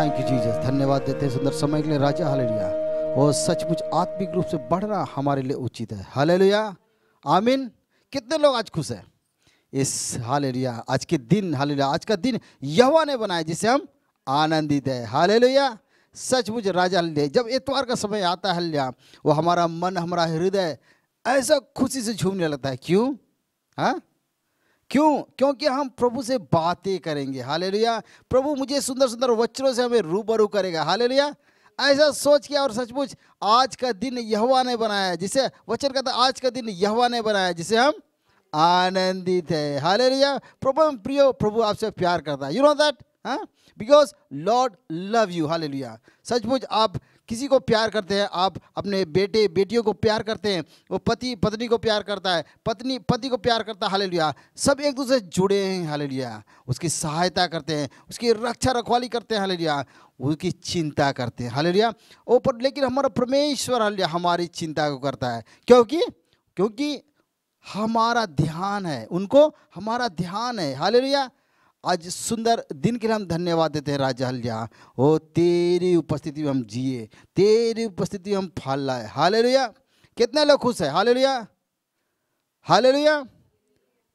Thank you Jesus धन्यवाद देते हैं सुंदर समय के लिए राजा हलेलिया वो सचमुच आत्मिक रूप से बढ़ना हमारे लिए उचित है हलेलिया आमीन कितने लोग आज खुश हैं इस हालेलिया आज के दिन हालेलिया आज का दिन यहवा ने बनाया जिसे हम आनंदित है हालेलुया सचमुच राजा हल्ले जब इतवार का समय आता है हल्या वो हमारा मन हमारा हृदय ऐसा खुशी से झूमने लगता है क्यों हाँ क्यों क्योंकि हम प्रभु से बातें करेंगे हाले प्रभु मुझे सुंदर सुंदर वचनों से हमें रूबरू करेगा हाले ऐसा सोच के और सचमुच आज का दिन यहवा ने बनाया जिसे वचन कहता आज का दिन यहवा ने बनाया जिसे हम आनंदित है हाले प्रभु प्रियो प्रभु आपसे प्यार करता है you know that because Lord love you हाले सचमुच आप किसी को प्यार करते हैं आप अपने बेटे बेटियों को प्यार करते हैं वो पति पत्नी को प्यार करता है पत्नी पति को प्यार करता है हालेलुया सब एक दूसरे से जुड़े हैं लिया उसकी सहायता करते हैं उसकी रक्षा रखवाली करते हैं हालेलुया उसकी चिंता करते हैं हालेलुया ऊपर लेकिन हमारा परमेश्वर हालेलुया हमारी चिंता को करता है क्योंकि क्योंकि हमारा ध्यान है उनको हमारा ध्यान है हालेलुया आज सुंदर दिन के लिए हम धन्यवाद देते हैं राजा हलिया ओ तेरी उपस्थिति में हम जिए तेरी उपस्थिति में हम फल लाए हाले कितने लोग खुश है हाले हालेलुया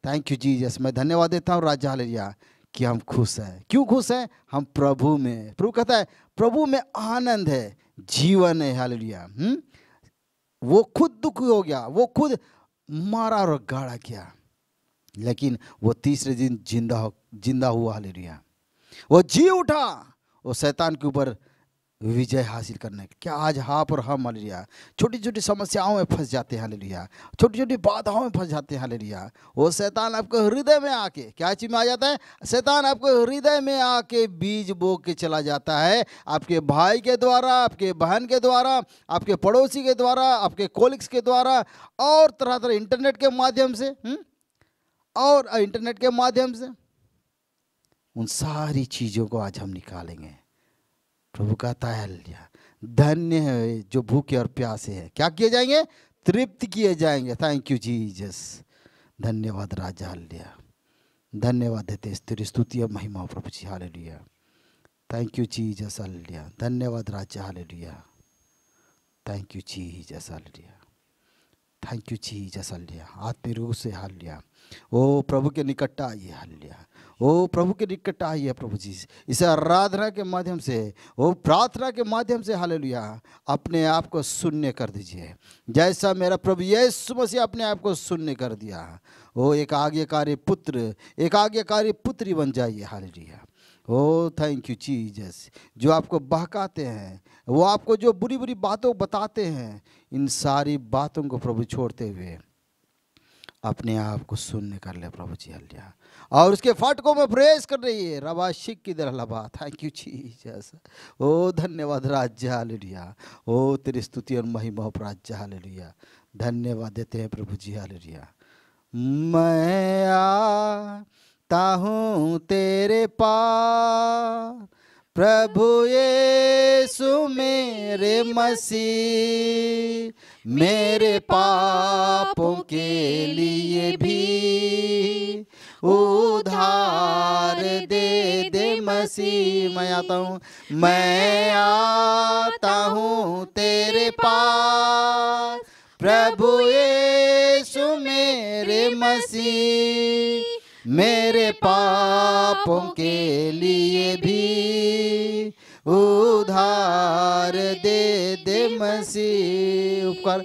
थैंक यू जीजस मैं धन्यवाद देता हूँ राजा हलिया कि हम खुश हैं क्यों खुश हैं हम प्रभु में प्रभु कहता है प्रभु में आनंद है जीवन है लिया हम्म? वो खुद दुखी हो गया वो खुद मारा और गाड़ा गया लेकिन वो तीसरे दिन जिंदा जिंदा हुआ हालेलुया वो जी उठा वो शैतान के ऊपर विजय हासिल करने क्या आज हाँ पर हम हालेलुया छोटी छोटी समस्याओं में फंस जाते हैं हालेलुया छोटी छोटी बाधाओं में फंस जाते हैं हालेलुया वो शैतान आपके हृदय में आके क्या चीज में आ जाता है शैतान आपके हृदय में आके बीज बो के चला जाता है आपके भाई के द्वारा आपके बहन के द्वारा आपके पड़ोसी के द्वारा आपके कोलिग्स के द्वारा और तरह तरह इंटरनेट के माध्यम से हुँ? हम्म, और इंटरनेट के माध्यम से उन सारी चीज़ों को आज हम निकालेंगे प्रभु कहता है धन्य है जो भूखे और प्यासे हैं क्या किए जाएंगे तृप्त किए जाएंगे थैंक यू जीजस धन्यवाद राजा हल्लिया धन्यवाद देते स्त्री स्तुति और महिमा प्रभु जी हाल लिया थैंक यू जस अल्लाह धन्यवाद राजा हाल लिया थैंक यू जस अल्लाह थैंक यू जीजस हल्लिया आत्मीय रूप से लिया ओ प्रभु के निकट आइए हल्लिया ओ प्रभु के निकट आइए प्रभु जी इस आराधना के माध्यम से ओ प्रार्थना के माध्यम से लिया अपने आप को शून्य कर दीजिए जैसा मेरा प्रभु यीशु मसीह अपने आप को शून्य कर दिया ओ एक आज्ञाकारी पुत्र एक आज्ञाकारी पुत्री बन जाइए लिया ओ थैंक यू चीजस जो आपको बहकाते हैं वो आपको जो बुरी बुरी बातों बताते हैं इन सारी बातों को प्रभु छोड़ते हुए अपने आप को शून्य कर ले प्रभु जी हल्या और उसके फाटकों में प्रेस कर रही है रबा शिक की दर लबा थैंक यू जीसस ओ धन्यवाद राज्य हालेलुया ओ तेरी स्तुति और महिमा राज्य हालेलुया धन्यवाद देते हैं प्रभु जी हालेलुया मैं आता हूँ तेरे पास प्रभु ये सुमेरे मसीह मेरे पापों के लिए भी उधार दे दे मसीह मैं आता हूँ मैं आता हूँ तेरे पास प्रभु यीशु मेरे मसीह मेरे पापों के लिए भी उधार दे दे मसीह उपकार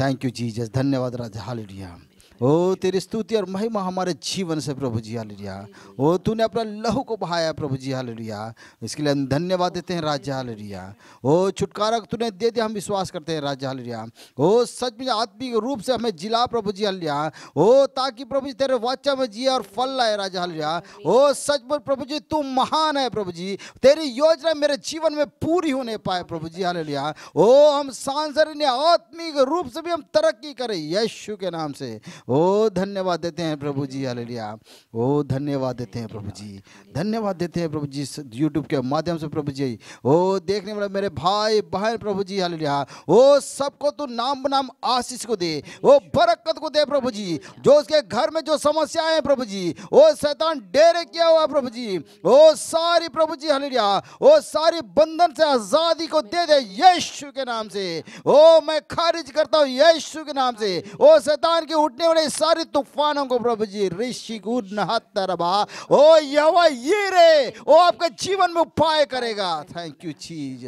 थैंक यू जीजस धन्यवाद राजा हालेलुया ओ तेरी स्तुति और महिमा हमारे जीवन से प्रभु जी हालेलुया ओ तूने अपना लहू को बहाया प्रभु जी हालेलुया इसके लिए हम धन्यवाद देते हैं राजा हालेलुया ओ छुटकारा तूने दे दिया हम विश्वास करते हैं राजा हालेलुया ओ सच में आत्मिक रूप से हमें जिला प्रभु जी हालेलुया ओ ताकि प्रभु जी तेरे वाचा में जिए और फल लाए राजा हालेलुया ओ सच में प्रभु जी तू महान है प्रभु जी तेरी योजना मेरे जीवन में पूरी होने पाए प्रभु जी हालिया ओ हम सांसर आत्मिक रूप से भी हम तरक्की करें यशु के नाम से ओ धन्यवाद देते हैं प्रभु जी हालेलुया ओ धन्यवाद देते हैं प्रभु जी धन्यवाद देते हैं प्रभु जी यूट्यूब के माध्यम से प्रभु जी ओ देखने वाले मेरे भाई बहन प्रभु जी हालेलुया ओ सबको तू नाम बनाम आशीष को दे ओ बरकत को दे प्रभु जी जो उसके घर में जो समस्या है प्रभु जी ओ शैतान डेरे किया हुआ प्रभु जी ओ सारी प्रभु जी हलिया ओ सारी बंधन से आजादी को दे दे यीशु के नाम से ओ मैं खारिज करता हूँ यीशु के नाम से ओ शैतान के उठने वाले अपने सारे तूफानों को प्रभु जी ऋषि गुड नहतरबा ओ यवा ये रे ओ आपके जीवन में उपाय करेगा थैंक यू चीज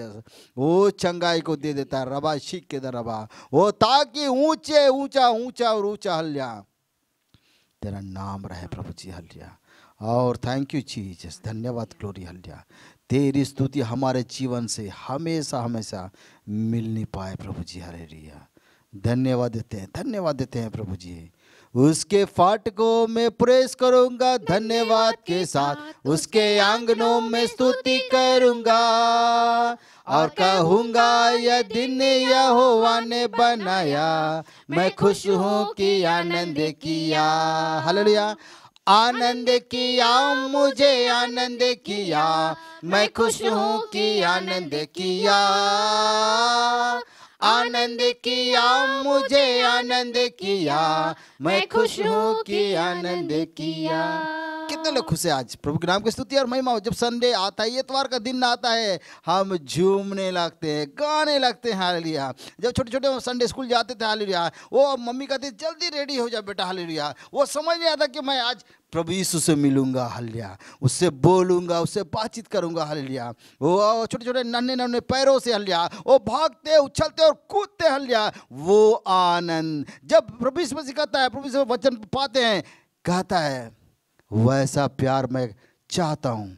ओ चंगाई को दे देता है रबा शिक के दरबा ओ ताकि ऊंचे ऊंचा ऊंचा और ऊंचा हल्या तेरा नाम रहे प्रभु जी हल्या और थैंक यू चीज धन्यवाद ग्लोरी हल्या तेरी स्तुति हमारे जीवन से हमेशा हमेशा मिल नहीं पाए प्रभु जी हरे रिया धन्यवाद देते हैं धन्यवाद देते हैं प्रभु जी उसके फाटकों में प्रेस करूंगा धन्यवाद के साथ उसके आंगनों में स्तुति करूंगा और कहूंगा यह दिन यहोवा ने बनाया मैं खुश हूँ कि आनंद किया हालेलुया आनंद किया मुझे आनंद किया मैं खुश हूँ कि आनंद किया आनंद किया मुझे आनंद किया मैं खुश हूँ कि आनंद किया कितने लोग खुश है आज प्रभु के नाम की स्तुति और महिमा हो जब संडे आता है इतवार का दिन आता है हम झूमने लगते हैं गाने लगते हैं हालिया जब छोटे छोटे संडे स्कूल जाते थे हालिया वो मम्मी कहते जल्दी रेडी हो जा बेटा हालिया वो समझ नहीं आता कि मैं आज प्रभु यीशु से मिलूंगा हलिया उससे बोलूंगा उससे बातचीत करूंगा हल्लिया वो छोटे छोटे नन्हे नन्हे पैरों से हलिया वो भागते उछलते और कूदते हलिया वो आनंद जब प्रभु यीशु मसीह कहता है प्रभु वचन पाते हैं कहता है वैसा प्यार मैं चाहता हूं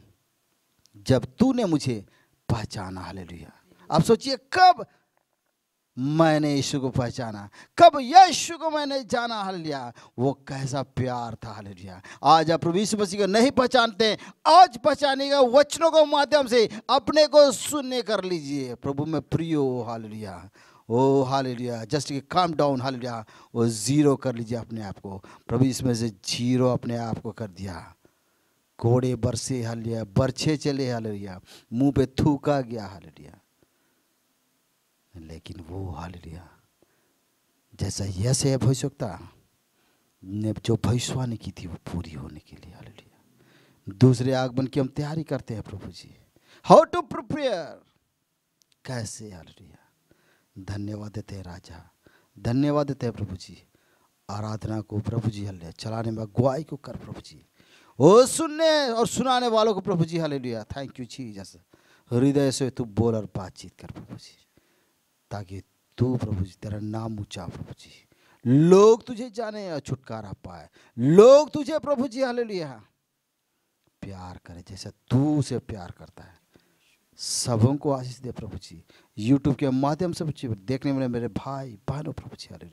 जब तूने मुझे पहचाना हलिया आप सोचिए कब मैंने यीशु को पहचाना कब यीशु को मैंने जाना लिया वो कैसा प्यार था लिया आज आप प्रभु यीशु मसीह को नहीं पहचानते आज का वचनों के माध्यम से अपने को सुनने कर लीजिए प्रभु में प्रियो हालिया ओ हालिया जस्ट काम डाउन लिया वो ज़ीरो कर लीजिए अपने आप को प्रभु इसमें से जीरो अपने आप को कर दिया घोड़े बरसे हलिया बरछे चले हलिया मुँह पे थूका गया लिया लेकिन वो हाल लिया जैसा यह से भविष्यता ने जो भविष्यवाणी की थी वो पूरी होने के लिए हाल लिया दूसरे आगमन की हम तैयारी करते हैं प्रभु जी हाउ टू प्रिपेयर कैसे हाल लिया धन्यवाद देते हैं राजा धन्यवाद देते हैं प्रभु जी आराधना को प्रभु जी हल्ले चलाने में गुआई को कर प्रभु जी ओ सुनने और सुनाने वालों को प्रभु जी लिया थैंक यू जी जैसा हृदय से तू बोल और बातचीत कर प्रभु जी ताकि तू प्रभु जी तेरा नाम ऊंचा प्रभु जी लोग तुझे जाने या छुटकारा पाए लोग तुझे प्रभु जी हाल प्यार करे जैसे तू उसे प्यार करता है सबों को आशीष दे प्रभु जी यूट्यूब के माध्यम से जी देखने वाले मेरे भाई बहनों प्रभु जी हाल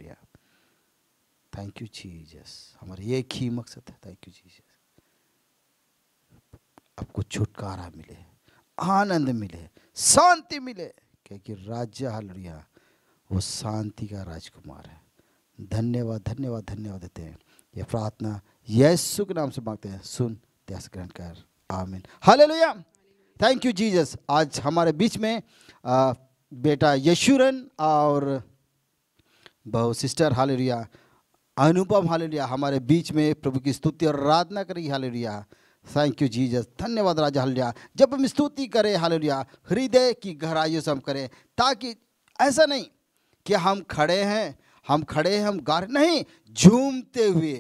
थैंक यू जीजस हमारे ये ही मकसद है थैंक यू जीजस आपको छुटकारा मिले आनंद मिले शांति मिले क्योंकि राज्य हालेलुया वो शांति का राजकुमार है धन्यवाद धन्यवाद धन्यवाद देते हैं ये प्रार्थना यीशु के नाम से मांगते हैं सुन त्यास ग्रहण कर आमीन हालेलुया थैंक यू जीजस आज हमारे बीच में आ, बेटा यशुरन और बहु सिस्टर हालेलुया अनुपम हालेलुया हमारे बीच में प्रभु की स्तुति और आराधना करी हालेलुया थैंक यू जीजस धन्यवाद राजा हल्लिया जब हम स्तुति करें हलिया हृदय की गहराइयों से हम करें ताकि ऐसा नहीं कि हम खड़े हैं हम खड़े हैं हम गार नहीं झूमते हुए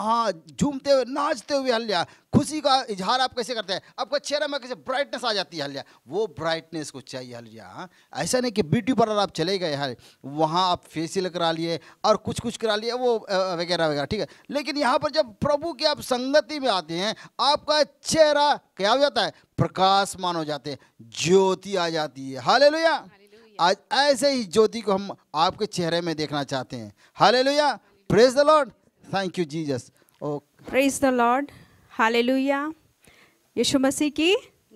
हाँ झूमते हुए नाचते हुए हल्या खुशी का इजहार आप कैसे करते हैं आपका चेहरा में कैसे ब्राइटनेस आ जाती है हल्या वो ब्राइटनेस को चाहिए हल्या ऐसा नहीं कि ब्यूटी पार्लर आप चले गए हल वहाँ आप फेसियल करा लिए और कुछ कुछ करा लिए वो वगैरह वगैरह ठीक है लेकिन यहाँ पर जब प्रभु की आप संगति में आते हैं आपका चेहरा क्या हो जाता है प्रकाशमान हो जाते हैं ज्योति आ जाती है हाल आज ऐसे ही ज्योति को हम आपके चेहरे में देखना चाहते हैं हाल praise the Lord thank you Jesus praise the Lord हालेलुया यीशु मसीह की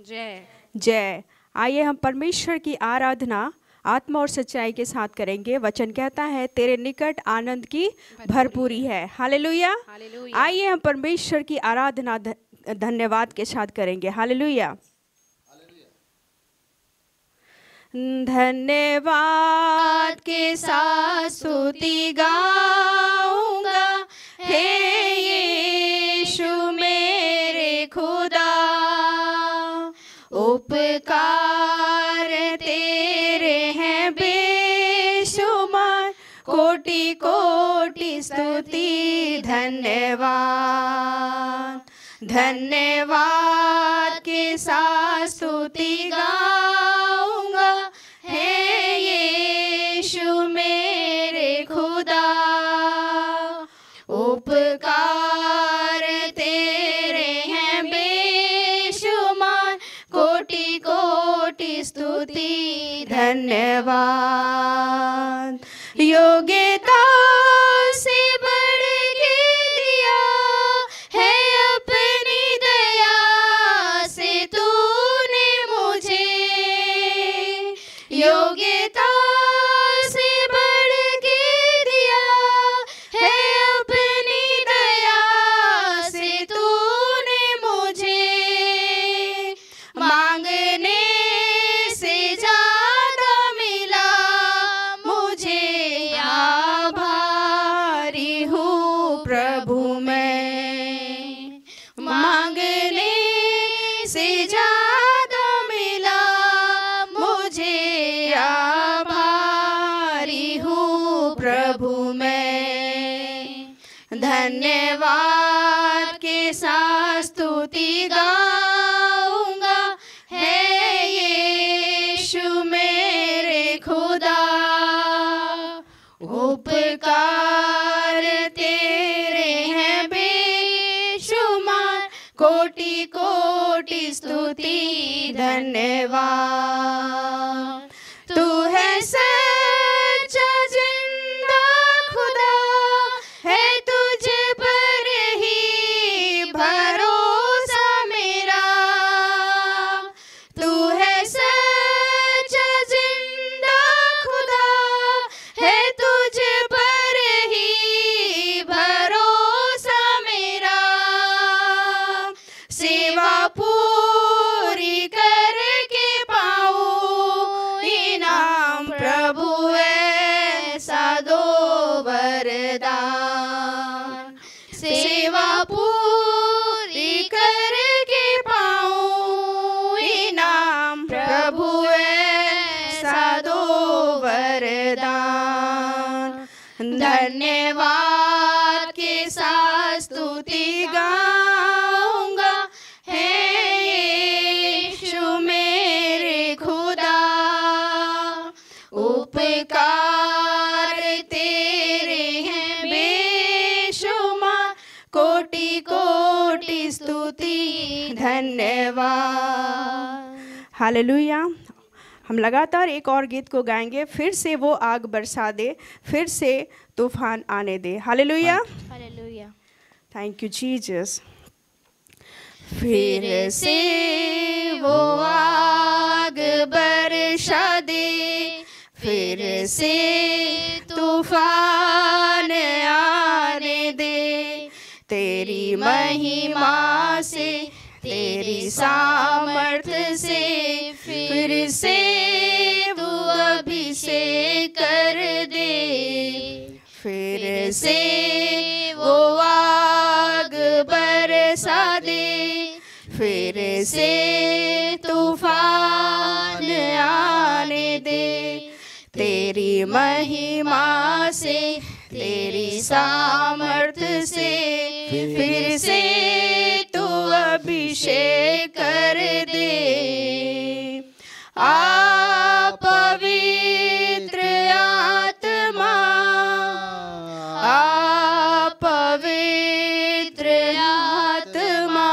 जय जय आइए हम परमेश्वर की आराधना आत्मा और सच्चाई के साथ करेंगे वचन कहता है तेरे निकट आनंद की भरपूरी है हालेलुया आइए हम परमेश्वर की आराधना धन्यवाद के साथ करेंगे हालेलुया धन्यवाद के साथ सुती गाऊं है यीशु मेरे खुदा उपकार तेरे हैं बेशुमार कोटि कोटि स्तुति धन्यवाद धन्यवाद के साथ स्तुति गा देवा प्रभु ま हालेलुया हम लगातार एक और गीत को गाएंगे फिर से वो आग बरसा दे फिर से तूफान आने दे हालेलुया हालेलुया थैंक यू जीसस फिर से वो आग बरसा दे फिर से तूफान आने दे तेरी महिमा से तेरी सामर्थ से फिर से तू अभिषेक कर दे फिर से वो आग बरसा दे फिर से तूफान आने दे तेरी महिमा से तेरी सामर्थ से फिर से अभिषेक कर दे आप पवित्र आत्मा आप पवित्र आत्मा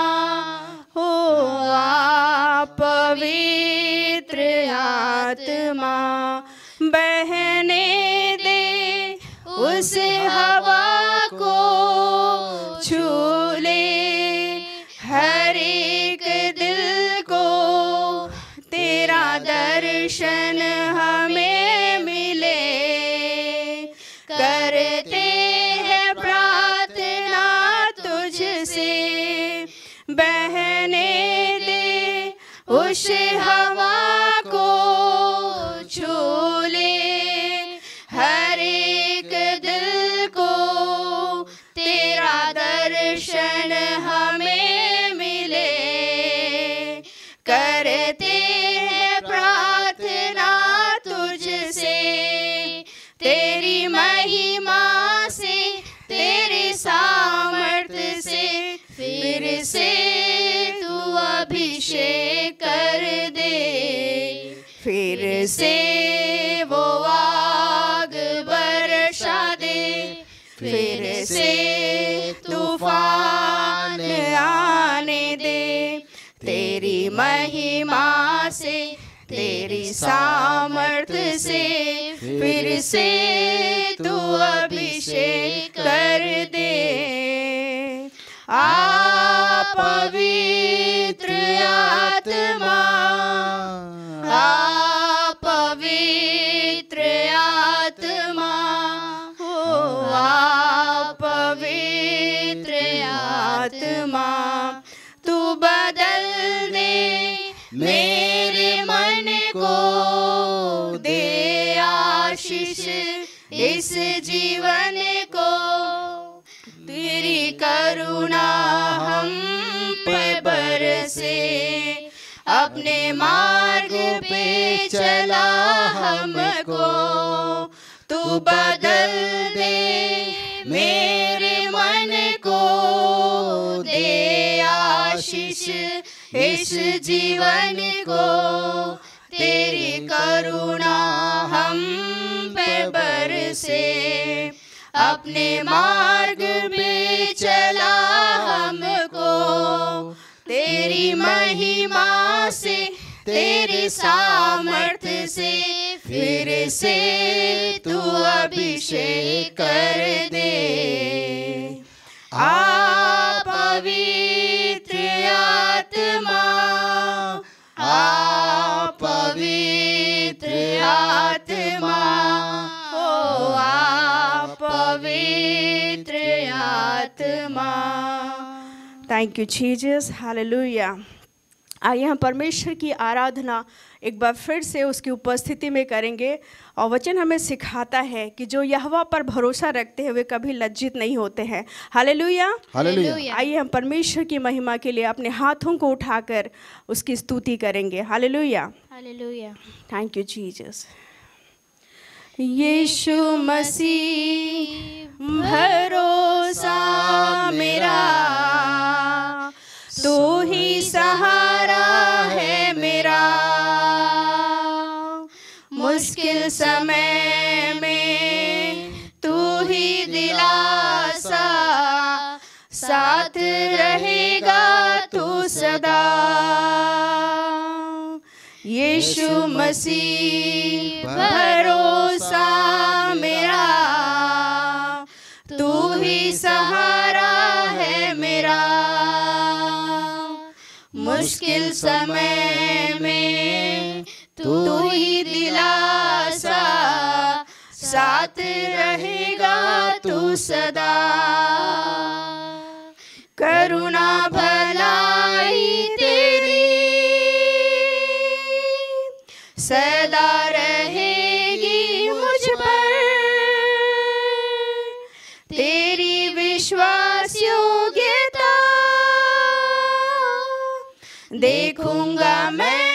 हो आप पवित्र आत्मा बहने दे उस हवा সে হাওয়া तेरी महिमा से तेरी सामर्थ से फिर से तू अभिषेक कर दे आ पवित्र आत्मा आ पवित्र आत्मा हो आ पवित्र आत्मा मेरे मन को दे आशीष इस जीवन को तेरी करुणा हम पे बरसे अपने मार्ग पे चला हमको तू बदल दे मेरे मन को दे आशीष इस जीवन को तेरी करुणा हम पे बरसे अपने मार्ग में चला हमको तेरी महिमा से तेरे सामर्थ से फिर से तू अभिषेक कर दे आ पवित्र आत्मा आप पवित्र Thank you, Jesus. Hallelujah. आइए हम परमेश्वर की आराधना एक बार फिर से उसकी उपस्थिति में करेंगे और वचन हमें सिखाता है कि जो यहवा पर भरोसा रखते हैं वे कभी लज्जित नहीं होते हैं हाले लुया आइए हम परमेश्वर की महिमा के लिए अपने हाथों को उठाकर उसकी स्तुति करेंगे हाले लुया thank you Jesus Yeshu Masih भरोसा मेरा तू ही सहारा है मेरा मुश्किल समय में तू ही दिलासा साथ रहेगा तू सदा यीशु मसीह भरोसा मेरा मुश्किल समय में तू ही दिलासा साथ रहेगा तू सदा करुणा भला देखूंगा मैं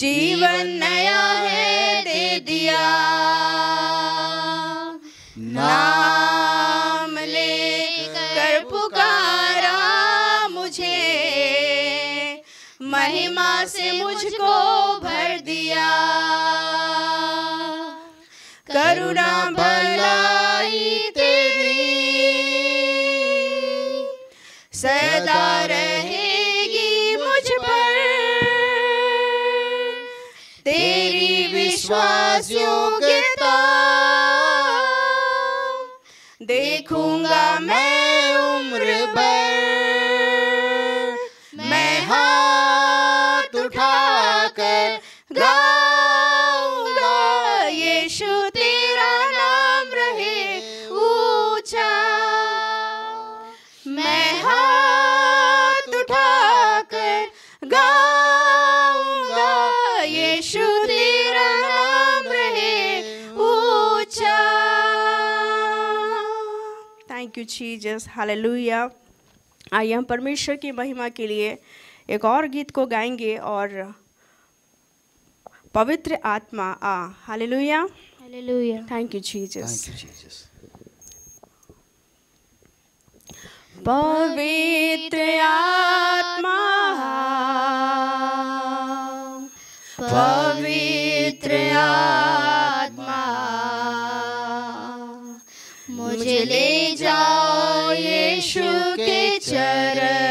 जीवन नया है दे दिया नाम ले कर पुकारा मुझे महिमा से मुझको देखूंगा मैं उम्र भर मैं हाथ उठाकर गा Thank you, Jesus. Hallelujah. आइए हम परमेश्वर की महिमा के लिए एक और गीत को गाएंगे और पवित्र आत्मा आ हालेलुया हालेलुया थैंक यू जीसस थैंक पवित्र आत्मा पवित्र आत्मा मुझे ले 到耶稣给家人。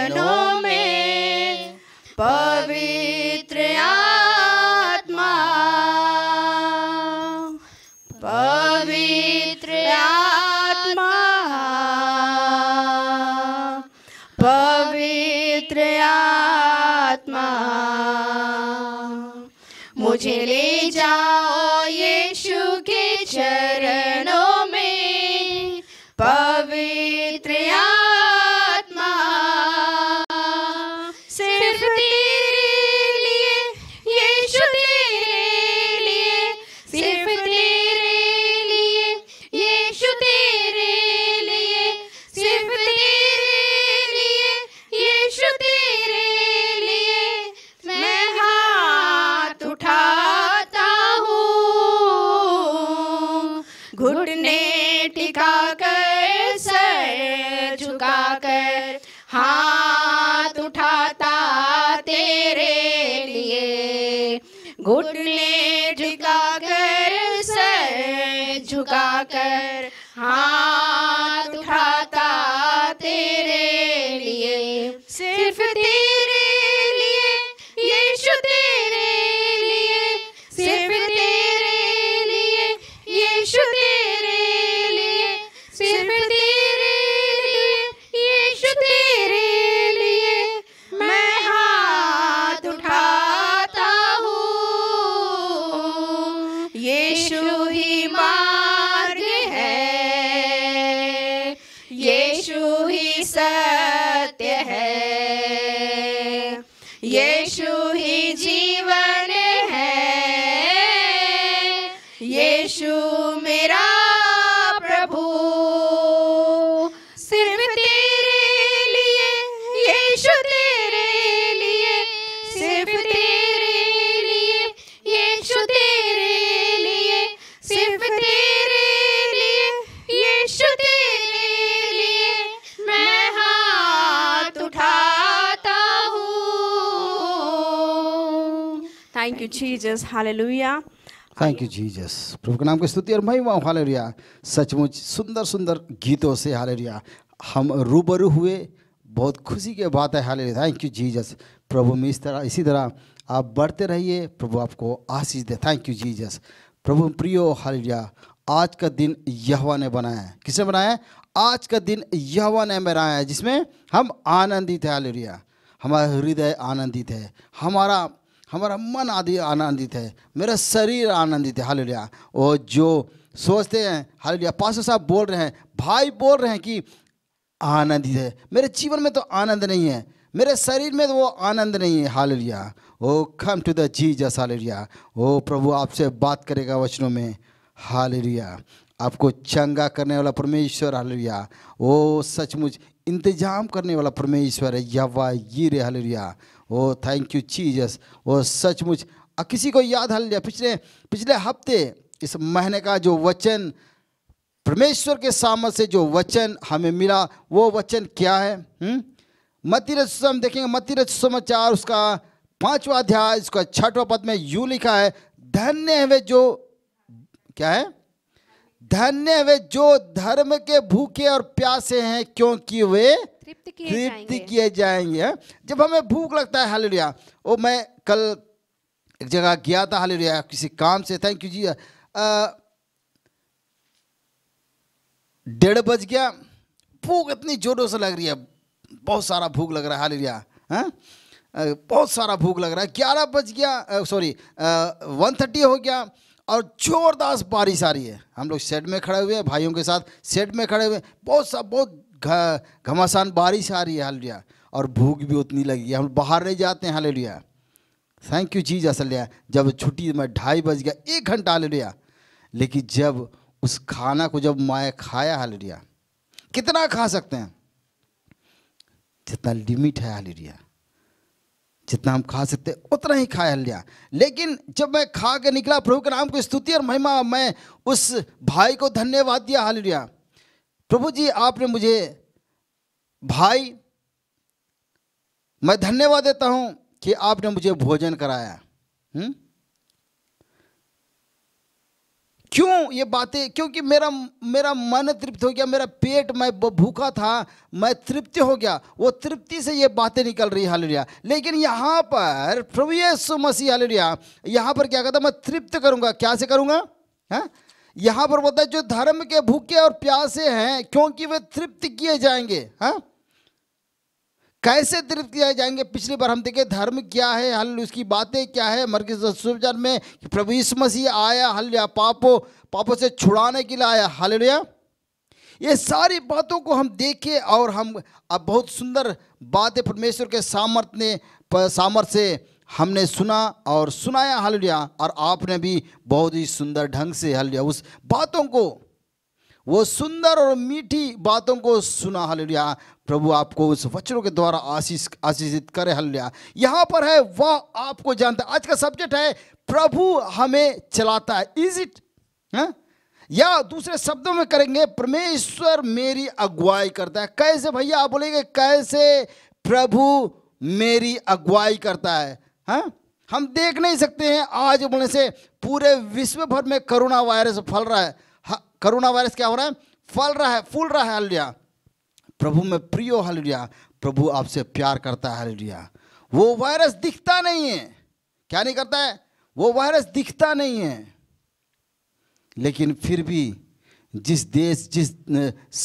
Jesus. Hallelujah. Thank you Jesus प्रभु के नाम की स्तुति और महिमा हालेलुया सचमुच सुंदर सुंदर गीतों से हालेलुया हम रूबरू हुए बहुत खुशी की बात है हालेलुया थैंक यू जीजस प्रभु में इस तरह इसी तरह आप बढ़ते रहिए प्रभु आपको आशीष दे थैंक यू जीजस प्रभु प्रियो हालेलुया आज का दिन यहवा ने बनाया है किसने बनाया आज का दिन यहवा ने बनाया है जिसमें हम आनंदित है हालेलुया हमारा हृदय आनंदित है हमारा हमारा मन आदि आनंदित है मेरा शरीर आनंदित है हाल वो जो सोचते हैं हालेलुया पास साहब बोल रहे हैं भाई बोल रहे हैं कि आनंदित है मेरे जीवन में तो आनंद नहीं है मेरे शरीर में तो वो आनंद नहीं है लिया oh come to the Jesus हालेलुया ओ प्रभु आपसे बात करेगा वचनों में हाल आपको चंगा करने वाला परमेश्वर हालेलुया ओ सचमुच इंतजाम करने वाला परमेश्वर है यवा ये रे हालेलुया ओ थैंक यू चीजस ओ सचमुच किसी को याद हल लिया पिछले पिछले हफ्ते इस महीने का जो वचन परमेश्वर के सामने से जो वचन हमें मिला वो वचन क्या है हम्म? मतिरथ सुसम देखेंगे मतिरथ समाचार उसका पांचवा अध्याय उसका छठवा पद में यू लिखा है धन्य है वे जो क्या है धन्य वे जो धर्म के भूखे और प्यासे हैं क्योंकि वे तृप्त किए जाएंगे हाँ? जब हमें भूख लगता है हालेलुया ओ मैं कल एक जगह गया था हालेलुया किसी काम से थैंक यू जी डेढ़ बज गया भूख इतनी जोरों से लग रही है बहुत सारा भूख लग रहा है हालेलुया हाँ बहुत सारा भूख लग रहा है ग्यारह बज गया सॉरी वन थर्टी हो गया और जोरदार बारिश आ रही है हम लोग शेड में खड़े हुए हैं भाइयों के साथ शेड में खड़े हुए बहुत सा बहुत घमासान बारिश आ रही है हालिया और भूख भी उतनी लगी है हम बाहर नहीं जाते हैं हाल थैंक यू जीज असलिया जब छुट्टी में ढाई बज गया एक घंटा हालेलुया लेकिन जब उस खाना को जब माए खाया हाल कितना खा सकते हैं जितना लिमिट है हाल जितना हम खा सकते उतना ही खाया लिया लेकिन जब मैं खा के निकला प्रभु के नाम को स्तुति और महिमा मैं उस भाई को धन्यवाद दिया हाल लिया प्रभु जी आपने मुझे भाई मैं धन्यवाद देता हूं कि आपने मुझे भोजन कराया हुँ? हम्म? क्यों ये बातें क्योंकि मेरा मेरा मन तृप्त हो गया मेरा पेट मैं भूखा था मैं तृप्त हो गया वो तृप्ति से ये बातें निकल रही हालिया लेकिन यहाँ पर प्रभु ये सुमसी हालिया यहाँ पर क्या कहता मैं तृप्त करूँगा क्या से करूँगा हाँ? यहां पर बोलता है जो धर्म के भूखे और प्यासे हैं क्योंकि वे तृप्त किए जाएंगे हा? कैसे तृप्त किए जाएंगे पिछली बार हम देखे धर्म क्या है हल उसकी बातें क्या है मरकजन में प्रभु मसीह आया हल या पापों पापो से छुड़ाने के लिए आया हल लिया ये सारी बातों को हम देखे और हम अब बहुत सुंदर बातें परमेश्वर के सामर्थ्य ने सामर्थ्य से हमने सुना और सुनाया हलिया और आपने भी बहुत ही सुंदर ढंग से लिया उस बातों को वो सुंदर और मीठी बातों को सुना हलिया प्रभु आपको उस वचनों के द्वारा आशीष आशीषित करे हलिया यहाँ पर है वह आपको जानता आज का सब्जेक्ट है प्रभु हमें चलाता है इज इट है? या दूसरे शब्दों में करेंगे परमेश्वर मेरी अगुवाई करता है कैसे भैया आप बोलेंगे कैसे प्रभु मेरी अगुवाई करता है है हाँ? हम देख नहीं सकते हैं आज बोलने से पूरे विश्व भर में करोना वायरस फल रहा है हाँ, करोना वायरस क्या हो रहा है फल रहा है फूल रहा है हलिया प्रभु में प्रियो हलिया प्रभु आपसे प्यार करता है हलिया वो वायरस दिखता नहीं है क्या नहीं करता है वो वायरस दिखता नहीं है लेकिन फिर भी जिस देश जिस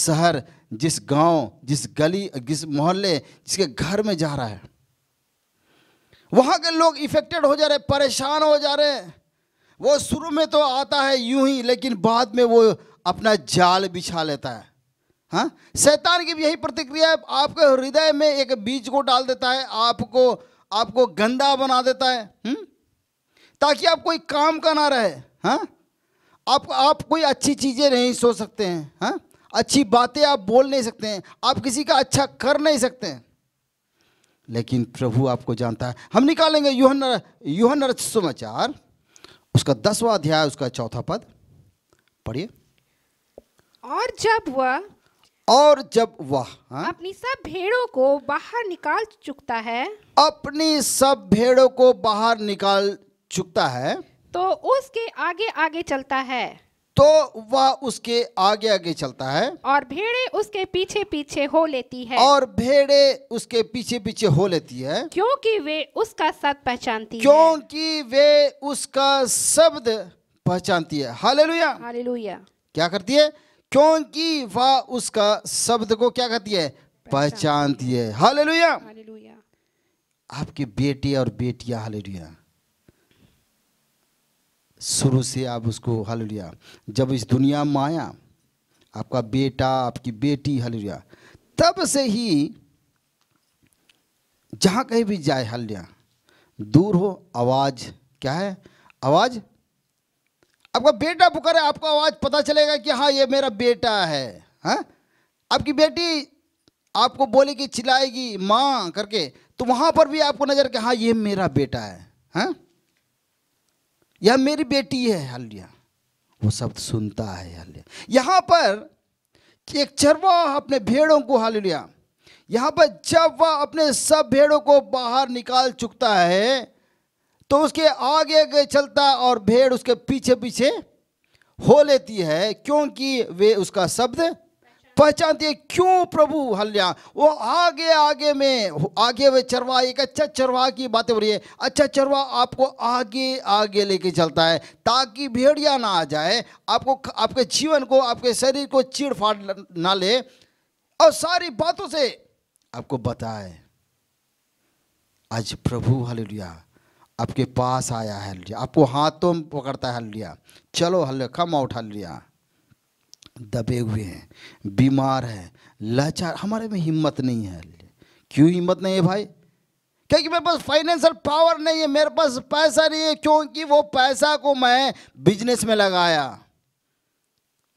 शहर जिस गांव जिस गली जिस मोहल्ले जिसके घर में जा रहा है वहाँ के लोग इफेक्टेड हो जा रहे परेशान हो जा रहे हैं वो शुरू में तो आता है यूं ही लेकिन बाद में वो अपना जाल बिछा लेता है हाँ शैतान की भी यही प्रतिक्रिया है आपके हृदय में एक बीज को डाल देता है आपको आपको गंदा बना देता है हु? हम्म? ताकि आप कोई काम का ना रहे हाँ आप आप कोई अच्छी चीज़ें नहीं सोच सकते हैं हाँ अच्छी बातें आप बोल नहीं सकते हैं आप किसी का अच्छा कर नहीं सकते हैं लेकिन प्रभु आपको जानता है हम निकालेंगे युहन यूहन सुमाचार उसका दसवा अध्याय उसका चौथा पद पढ़िए और जब वह और जब वह हाँ? अपनी सब भेड़ों को बाहर निकाल चुकता है अपनी सब भेड़ों को बाहर निकाल चुकता है तो उसके आगे आगे चलता है तो वह उसके आगे आगे चलता है और भेड़े उसके पीछे पीछे हो लेती है और भेड़े उसके पीछे पीछे हो लेती है क्योंकि वे उसका सब पहचानती क्योंकि वे उसका शब्द पहचानती है हाले लुया क्या करती है क्योंकि वह उसका शब्द को क्या करती है पहचानती है हाले लुया आपकी बेटी और बेटियां लुया शुरू से आप उसको हल लिया जब इस दुनिया में आया आपका बेटा आपकी बेटी हल लिया तब से ही जहाँ कहीं भी जाए हल लिया दूर हो आवाज़ क्या है आवाज़ आपका बेटा पुकार है आपको आवाज़ पता चलेगा कि हाँ ये मेरा बेटा है हाँ आपकी बेटी आपको बोलेगी चिल्लाएगी माँ करके तो वहाँ पर भी आपको नज़र के हाँ ये मेरा बेटा है हाँ यह मेरी बेटी है हलिया वो शब्द सुनता है हलिया यहाँ पर एक चरवा अपने भेड़ों को लिया यहाँ पर जब वह अपने सब भेड़ों को बाहर निकाल चुकता है तो उसके आगे आगे चलता और भेड़ उसके पीछे पीछे हो लेती है क्योंकि वे उसका शब्द पहचानती है क्यों प्रभु हल्या वो आगे आगे में आगे वे चरवा एक अच्छा चरवा की बातें हो रही है अच्छा चरवा आपको आगे आगे लेके चलता है ताकि भेड़िया ना आ जाए आपको आपके जीवन को आपके शरीर को चीड़ फाड़ ना ले और सारी बातों से आपको बताए आज प्रभु हलिया आपके पास आया है हलिया आपको हाथों में पकड़ता है हल्लिया चलो हल्ले कम आउट हल्लिया दबे हुए हैं बीमार हैं लाचार हमारे में हिम्मत नहीं है क्यों हिम्मत नहीं है भाई क्योंकि मेरे पास फाइनेंशियल पावर नहीं है मेरे पास पैसा नहीं है क्योंकि वो पैसा को मैं बिजनेस में लगाया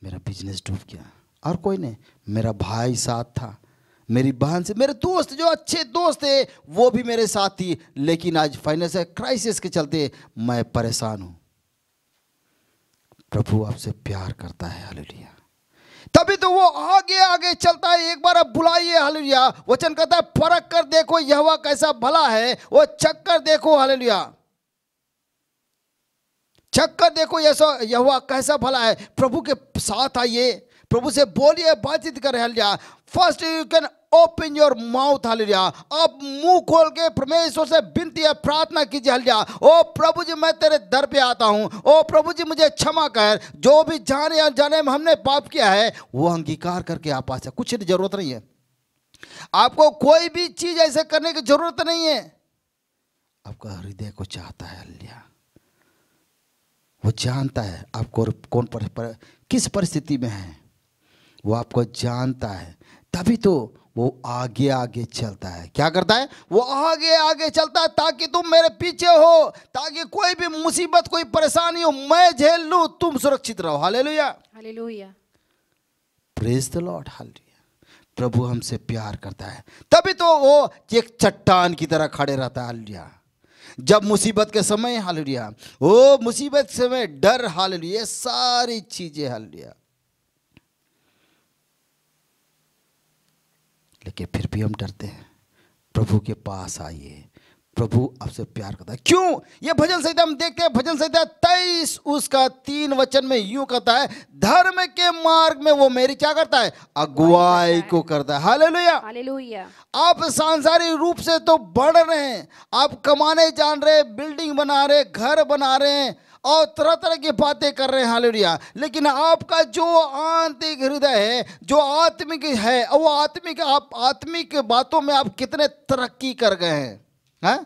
मेरा बिजनेस डूब गया और कोई नहीं मेरा भाई साथ था मेरी बहन से मेरे दोस्त जो अच्छे दोस्त थे वो भी मेरे साथ थी लेकिन आज फाइनेंशियल क्राइसिस के चलते मैं परेशान हूं प्रभु आपसे प्यार करता है हालेलुया तभी तो वो आगे आगे चलता है एक बार अब बुलाइए हालेलुया वचन कहता है परख कर देखो यह कैसा भला है वो चक्कर देखो हालेलुया चक्कर देखो यह यह कैसा भला है प्रभु के साथ आइए प्रभु से बोलिए बातचीत कर हालेलुया first you can open your mouth हलिया अब मुंह खोल के परमेश्वर से विनती है प्रार्थना कीजिए हलिया ओ प्रभु जी मैं तेरे दर पे आता हूँ ओ प्रभु जी मुझे क्षमा कर जो भी जाने अनजाने में हमने पाप किया है वो अंगीकार करके आप पास है कुछ जरूरत नहीं है आपको कोई भी चीज ऐसे करने की जरूरत नहीं है आपका हृदय को चाहता है अल्लाह वो जानता है आपको कौन पर, पर, किस परिस्थिति में है वो आपको जानता है तभी तो वो आगे आगे चलता है क्या करता है वो आगे आगे चलता है ताकि तुम मेरे पीछे हो ताकि कोई भी मुसीबत कोई परेशानी हो मैं झेल लू तुम सुरक्षित रहो हाले लोहिया प्रेज द लॉर्ड हाल प्रभु हमसे प्यार करता है तभी तो वो एक चट्टान की तरह खड़े रहता है हाल जब मुसीबत के समय हाल ओ मुसीबत समय डर हाल सारी चीज़ें हालेलुया लेकिन फिर भी हम डरते हैं प्रभु के पास आइए प्रभु आपसे प्यार करता है क्यों ये भजन संहिता हम देखते हैं भजन संहिता तेईस उसका तीन वचन में यूं कहता है धर्म के मार्ग में वो मेरी क्या करता है अगुवाई को करता है हाले हालेलुया आप सांसारिक रूप से तो बढ़ रहे हैं आप कमाने जान रहे बिल्डिंग बना रहे घर बना रहे हैं और तरह तरह की बातें कर रहे हैं हालिया लेकिन आपका जो आंतरिक हृदय है जो आत्मिक है वो आत्मिक आप आत्मिक बातों में आप कितने तरक्की कर गए हैं है? हाँ?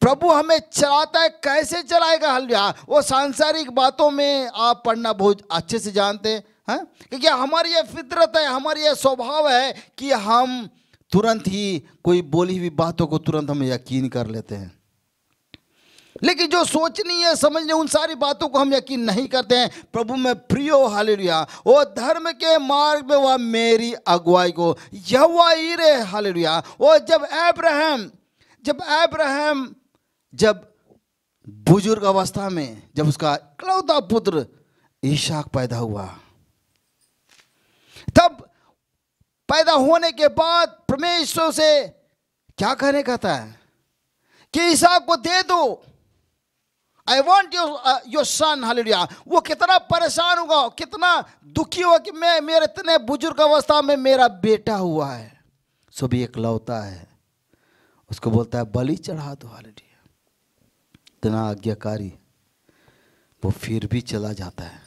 प्रभु हमें चलाता है कैसे चलाएगा हालेलुया वो सांसारिक बातों में आप पढ़ना बहुत अच्छे से जानते हैं हाँ? क्योंकि हमारी यह फितरत है हमारी यह स्वभाव है कि हम तुरंत ही कोई बोली हुई बातों को तुरंत हम यकीन कर लेते हैं लेकिन जो सोचनी है समझने उन सारी बातों को हम यकीन नहीं करते हैं प्रभु में प्रियो हालेलुया वो धर्म के मार्ग में वह मेरी अगुवाई को यवा ईरे हालेलुया वो जब एब्राहम जब एब्राहम जब बुजुर्ग अवस्था में जब उसका इकलौता पुत्र ईशाक पैदा हुआ तब पैदा होने के बाद परमेश्वर से क्या कहने कहता है कि ईशाक को दे दो I want your your son हलिया वो कितना परेशान होगा कितना दुखी होगा कि मैं मेरे इतने बुजुर्ग अवस्था में मेरा बेटा हुआ है सो भी एक लौता है उसको बोलता है बलि चढ़ा दो हलिया इतना आज्ञाकारी वो फिर भी चला जाता है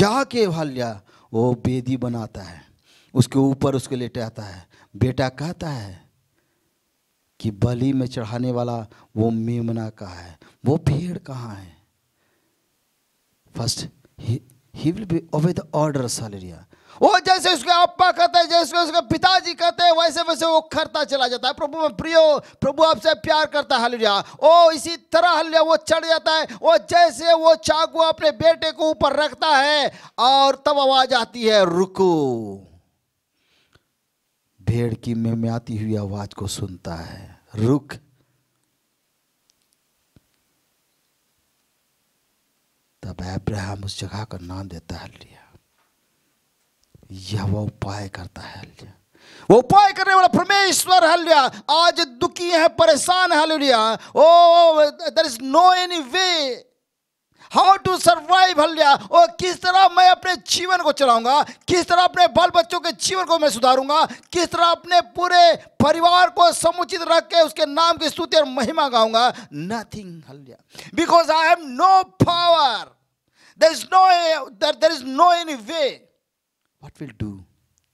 जाके हालिया वो बेदी बनाता है उसके ऊपर उसको लेटे आता है बेटा कहता है कि बलि में चढ़ाने वाला वो मेमना कहा है वो भेड़ कहाँ है first he will be over the order सालेरिया वो जैसे उसके अप्पा कहते हैं जैसे उसके पिताजी कहते हैं वैसे वैसे वो खरता चला जाता है प्रभु में प्रियो प्रभु आपसे प्यार करता है हलिया ओ इसी तरह हलिया वो चढ़ जाता है वो जैसे वो चाकू अपने बेटे को ऊपर रखता है और तब आवाज आती है रुको भेड़ की मेम्याती हुई आवाज को सुनता है रुक तब अब्राहम उस जगह का नाम देता है लिया यह वह उपाय करता है लिया वो उपाय करने वाला परमेश्वर हल्लिया आज दुखी है परेशान hallelujah oh there is no any way how to survive hallelujah और किस तरह मैं अपने जीवन को चलाऊंगा किस तरह अपने बाल बच्चों के जीवन को मैं सुधारूंगा किस तरह अपने पूरे परिवार को समुचित रख के उसके नाम की स्तुति और महिमा गाऊंगा nothing hallelujah because I have no power there is no there is no any way what will do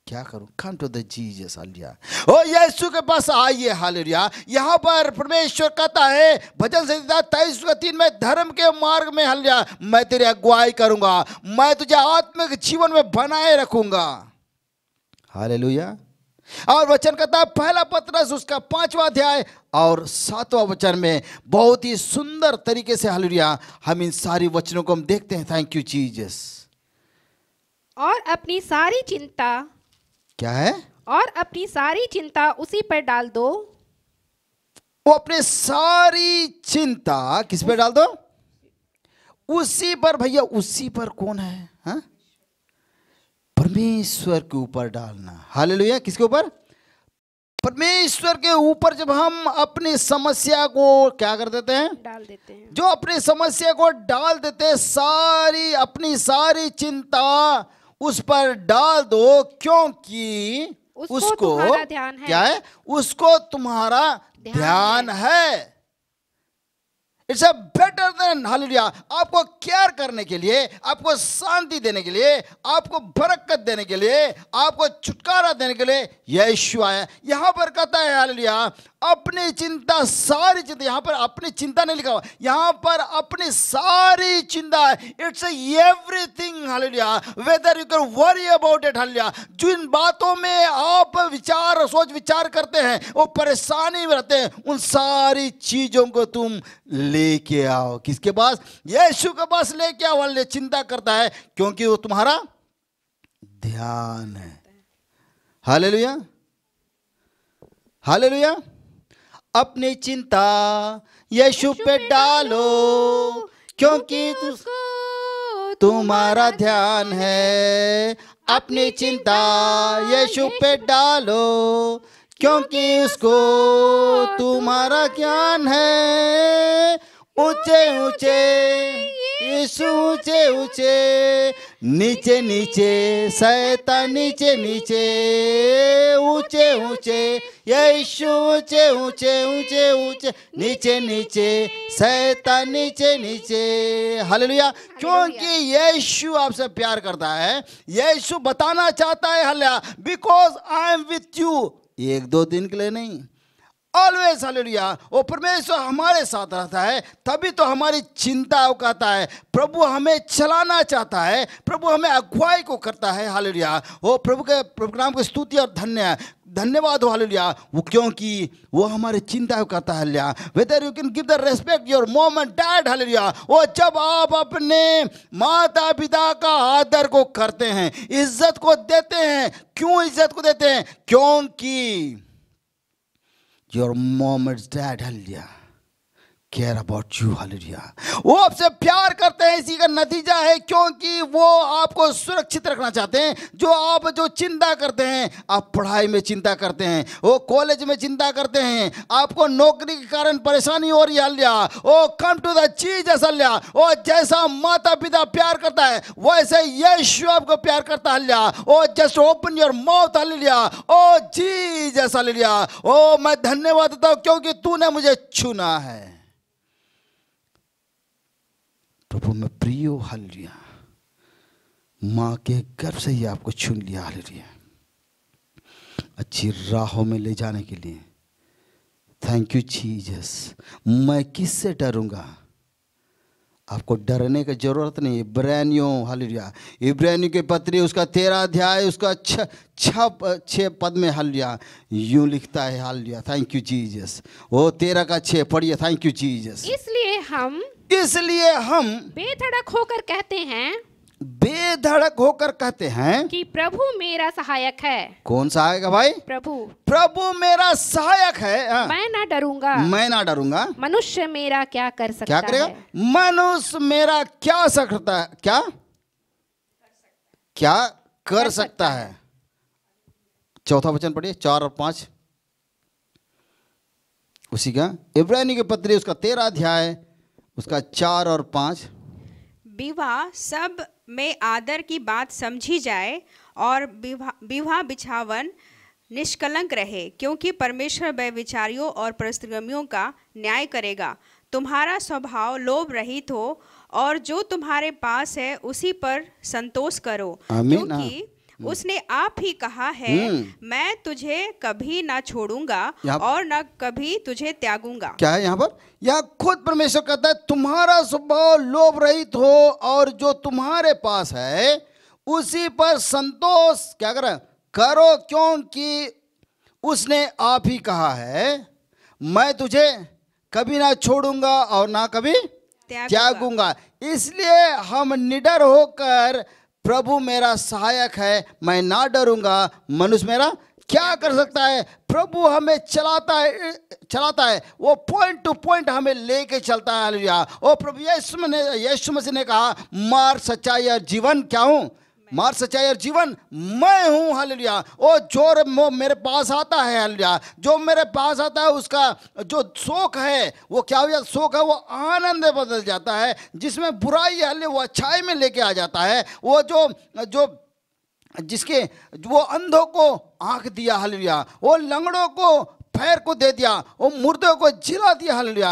क्या करूं कम टू द जीजस हालिया ओ यीशु के पास आइए हालिया यहां पर परमेश्वर कहता है भजन संहिता तेईस तीन में धर्म के मार्ग में हालिया मैं तेरी अगुवाई करूंगा मैं तुझे आत्मिक जीवन में बनाए रखूंगा हालेलुया और वचन कहता है पहला पत्रस उसका पांचवा अध्याय और सातवां वचन में बहुत ही सुंदर तरीके से हालिया हम इन सारी वचनों को हम देखते हैं थैंक यू जीजस और अपनी सारी चिंता क्या है और अपनी सारी चिंता उसी पर डाल दो वो अपने सारी चिंता किस पर डाल दो उसी पर भैया उसी पर कौन है हा? परमेश्वर के ऊपर डालना हालेलुया किसके ऊपर परमेश्वर के ऊपर जब हम अपनी समस्या को क्या कर देते हैं डाल देते हैं जो अपनी समस्या को डाल देते हैं सारी अपनी सारी चिंता उस पर डाल दो क्योंकि उसको, उसको ध्यान है क्या है उसको तुम्हारा ध्यान, ध्यान है, है। इट्स अ बेटर देन हालिया आपको केयर करने के लिए आपको शांति देने के लिए आपको बरकत देने के लिए आपको छुटकारा देने के लिए यीशु आया यहां पर कहता है हालिया अपनी चिंता सारी चिंता यहां पर अपनी चिंता नहीं लिखा हुआ यहां पर अपनी सारी चिंता it's everything hallelujah whether you can worry about it hallelujah जिन बातों में आप विचार सोच विचार करते हैं वो परेशानी में रहते हैं उन सारी चीज़ों को तुम लेके आओ किसके पास यीशु के पास लेके आओ वाले चिंता करता है क्योंकि वो तुम्हारा ध्यान है हाले लुया हाले लुया अपनी चिंता यीशु पे डालो क्योंकि तुम्हारा ध्यान है अपनी चिंता यीशु पे डालो क्योंकि उसको तुम्हारा ज्ञान है ऊंचे ऊंचे ऊंचे ऊंचे नीचे नीचे सैता नीचे नीचे ऊंचे ऊंचे यीशु ऊंचे ऊंचे ऊंचे ऊंचे नीचे नीचे सैता नीचे नीचे हालेलुया क्योंकि यीशु आपसे प्यार करता है यीशु बताना चाहता है hallelujah because I am with you एक दो दिन के लिए नहीं ऑलवेज हालेलुया वो परमेश्वर हमारे साथ रहता है तभी तो हमारी चिंता वो कहता है प्रभु हमें चलाना चाहता है प्रभु हमें अगुवाई को करता है हालेलुया वो प्रभु के प्रभु नाम की स्तुति और धन्य धन्यवाद हो हालेलुया वो क्योंकि वो हमारे चिंता को कहता है लिया whether you can give the respect your mom and dad hallelujah वो जब आप अपने माता पिता का आदर को करते हैं इज्जत को देते हैं क्यों इज्जत को देते हैं क्योंकि your mom and dad, hallelujah. Care about you hallelujah वो आपसे प्यार करते हैं इसी का नतीजा है क्योंकि वो आपको सुरक्षित रखना चाहते हैं जो आप जो चिंता करते हैं आप पढ़ाई में चिंता करते हैं वो कॉलेज में चिंता करते हैं आपको नौकरी के कारण परेशानी हो रही हल्या ओ कम टू द चीज असल्या ओ जैसा माता पिता प्यार करता है वैसे यीशु आपको प्यार करता hallelujah oh just open your mouth hallelujah oh चीज जैसा ओ मैं धन्यवाद देता हूँ क्योंकि तूने मुझे छूना है प्रभु में प्रियो हलिया माँ के गर्भ से ही आपको चुन लिया हलिया अच्छी राहों में ले जाने के लिए थैंक यू जीजस मैं किससे डरूंगा आपको डरने की जरूरत नहीं इब्रानियों हलिया इब्रैनियो के पत्री उसका तेरह अध्याय उसका छ छ पद में हलिया यूं लिखता है हलिया थैंक यू जीजस वो तेरह का छे पढ़िए थैंक यू जीजस इसलिए हम इसलिए हम बेधड़क होकर कहते हैं बेधड़क होकर कहते हैं कि प्रभु मेरा सहायक है कौन सहायक है भाई प्रभु प्रभु मेरा सहायक है हाँ। मैं ना डरूंगा मैं ना डरूंगा मनुष्य मेरा क्या कर सकता क्या करेगा मनुष्य मेरा क्या सकता है क्या क्या कर, सकता, है चौथा वचन पढ़िए चार और पांच उसी का इब्राहिम के पत्री उसका तेरा अध्याय उसका चार और पाँच विवाह सब में आदर की बात समझी जाए और विवाह बिछावन निष्कलंक रहे क्योंकि परमेश्वर व्यविचारियों और परिस्थितियों का न्याय करेगा तुम्हारा स्वभाव लोभ रहित हो और जो तुम्हारे पास है उसी पर संतोष करो क्योंकि हम्म। उसने आप ही कहा है हम्म। मैं तुझे कभी ना छोड़ूंगा और ना कभी तुझे त्यागूंगा क्या है यहाँ पर यह खुद परमेश्वर कहता है तुम्हारा स्वभाव लोभ रहित हो और जो तुम्हारे पास है उसी पर संतोष क्या कर करो क्योंकि उसने आप ही कहा है मैं तुझे कभी ना छोड़ूंगा और ना कभी त्यागूंगा इसलिए हम निडर होकर प्रभु मेरा सहायक है मैं ना डरूंगा मनुष्य मेरा क्या कर सकता है प्रभु हमें चलाता है चलाता है वो पॉइंट टू पॉइंट हमें लेके चलता है ओ प्रभु यशु ने यशु मसीह ने कहा मार सच्चाई और जीवन क्या हूँ मार सच्चाई और जीवन मैं हूँ हलिया ओ जो मेरे पास आता है हलिया जो मेरे पास आता है उसका जो शोक है वो क्या हो जाता शोक है वो आनंद बदल जाता है जिसमें बुराई हलिया वो अच्छाई में लेके आ जाता है वो जो जो जिसके वो अंधों को आंख दिया हलिया वो लंगड़ों को पैर को दे दिया वो मुर्दे को जिला दिया हलिया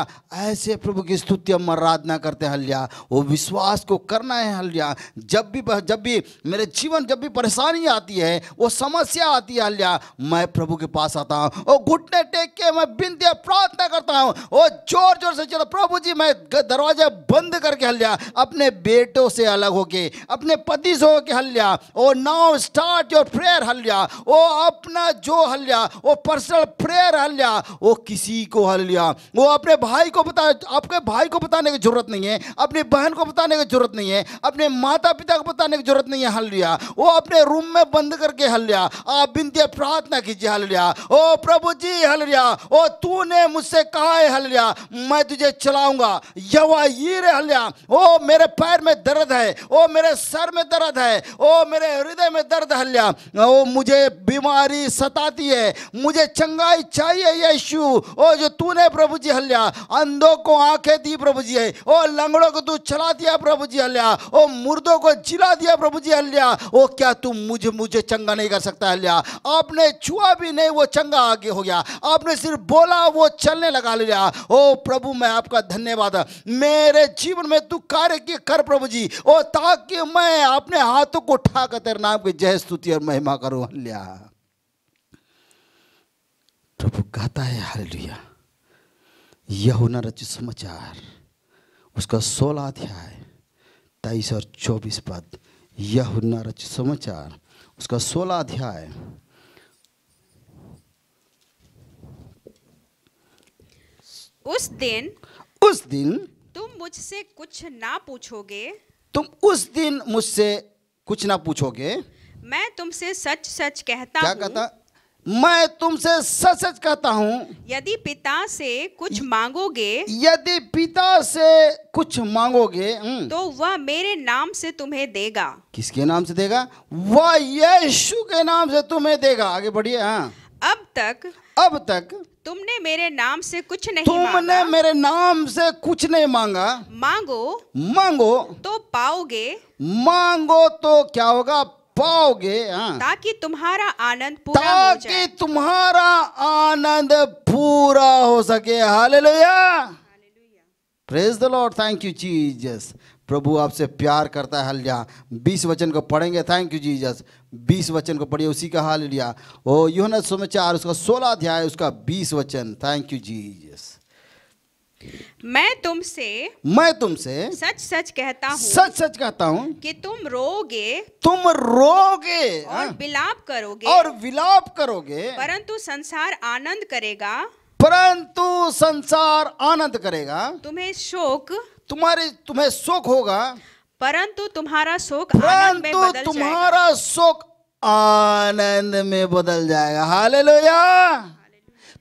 ऐसे प्रभु की स्तुति हम आराधना करते हलिया वो विश्वास को करना है हलिया जब भी जब भी मेरे जीवन जब भी परेशानी आती है वो समस्या आती है हलिया मैं प्रभु के पास आता हूँ वो घुटने टेक के मैं बिंदिया प्रार्थना करता हूँ वो जोर जोर से चलो प्रभु जी मैं दरवाजा बंद करके हलिया अपने बेटों से अलग होके अपने पति से होके hallelujah oh now start your prayer hallelujah oh अपना जो हलिया वो पर्सनल प्रेयर हल लिया वो किसी को हल लिया वो अपने भाई को बता आपके भाई को बताने की जरूरत नहीं है अपनी बहन को बताने की जरूरत नहीं है अपने माता पिता को बताने की जरूरत नहीं है हल लिया वो अपने रूम में बंद करके हल लिया आप बिनती प्रार्थना कीजिए हल लिया ओ प्रभु जी हल लिया ओ तूने मुझसे कहा है हल लिया मैं तुझे चलाऊंगा यवा ये रे लिया ओ मेरे पैर में दर्द है ओ मेरे सर में दर्द है ओ मेरे हृदय में दर्द हल लिया ओ मुझे बीमारी सताती है मुझे चंगाई चाहिए यीशु ओ जो तूने प्रभु जी हल्या अंधों को आंखें दी प्रभु जी ओ लंगड़ों को तू चला दिया प्रभु जी हल्या ओ मुर्दों को जिला दिया प्रभु जी हल्या ओ क्या तू मुझे मुझे चंगा नहीं कर सकता हल्या आपने छुआ भी नहीं वो चंगा आगे हो गया आपने सिर्फ बोला वो चलने लगा लिया ओ प्रभु मैं आपका धन्यवाद मेरे जीवन में तू कार्य के कर प्रभु जी ओ ताकि मैं अपने हाथों को उठाकर तेरे नाम की जय स्तुति और महिमा करूँ हल्या प्रभु गाता है लुया यह होना रचित समाचार उसका सोलह अध्याय तेईस और चौबीस पद यह होना रचित समाचार उसका सोलह अध्याय उस दिन उस दिन तुम मुझसे कुछ ना पूछोगे तुम उस दिन मुझसे कुछ ना पूछोगे मैं तुमसे सच सच कहता क्या कहता मैं तुमसे सच सच कहता हूँ यदि पिता से कुछ मांगोगे यदि पिता से कुछ मांगोगे हम्म, तो वह मेरे नाम से तुम्हें देगा किसके नाम से देगा वह यीशु के नाम से तुम्हें देगा आगे बढ़िए हाँ अब तक अब तक तुमने मेरे नाम से कुछ नहीं तुमने मांगा, मेरे नाम से कुछ नहीं मांगा मांगो मांगो तो पाओगे मांगो तो क्या होगा पाओगे हाँ। ताकि तुम्हारा आनंद पूरा हो जाए तुम्हारा आनंद पूरा हो सके hallelujah praise the Lord thank you Jesus प्रभु आपसे प्यार करता है हलिया बीस वचन को पढ़ेंगे थैंक यू जीजस बीस वचन को पढ़िए उसी का हाल लिया ओ यूहना समाचार उसका सोलह अध्याय उसका बीस वचन थैंक यू जीजस मैं तुमसे मैं तुमसे सच सच कहता हूँ सच सच कहता हूँ कि तुम रोगे तुम रोगे और हाँ। विलाप करोगे और विलाप करोगे परंतु संसार आनंद करेगा परंतु संसार आनंद करेगा तुम्हें शोक तुम्हारे तुम्हें शोक होगा परंतु तुम्हारा शोक परंतु तुम्हारा शोक आनंद में बदल जाएगा हाल लोया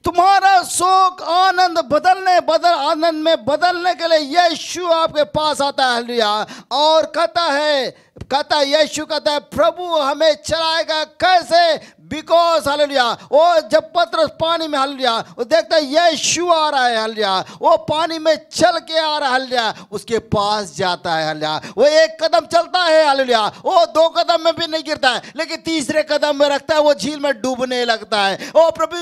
तुम्हारा शोक आनंद बदलने बदल आनंद में बदलने के लिए यीशु आपके पास आता है और कहता है कहता यीशु कहता है प्रभु हमें चलाएगा कैसे बिकॉज हालेलुया वो जब पत्रस पानी में हल हालेलुया वो देखता है यीशु आ रहा है हल हालेलुया वो पानी में चल के आ रहा है हल हालेलुया उसके पास जाता है हालेलुया वो एक कदम चलता है हल हालेलुया वो दो कदम में भी नहीं गिरता है लेकिन तीसरे कदम में रखता है वो झील में डूबने लगता है वो प्रभु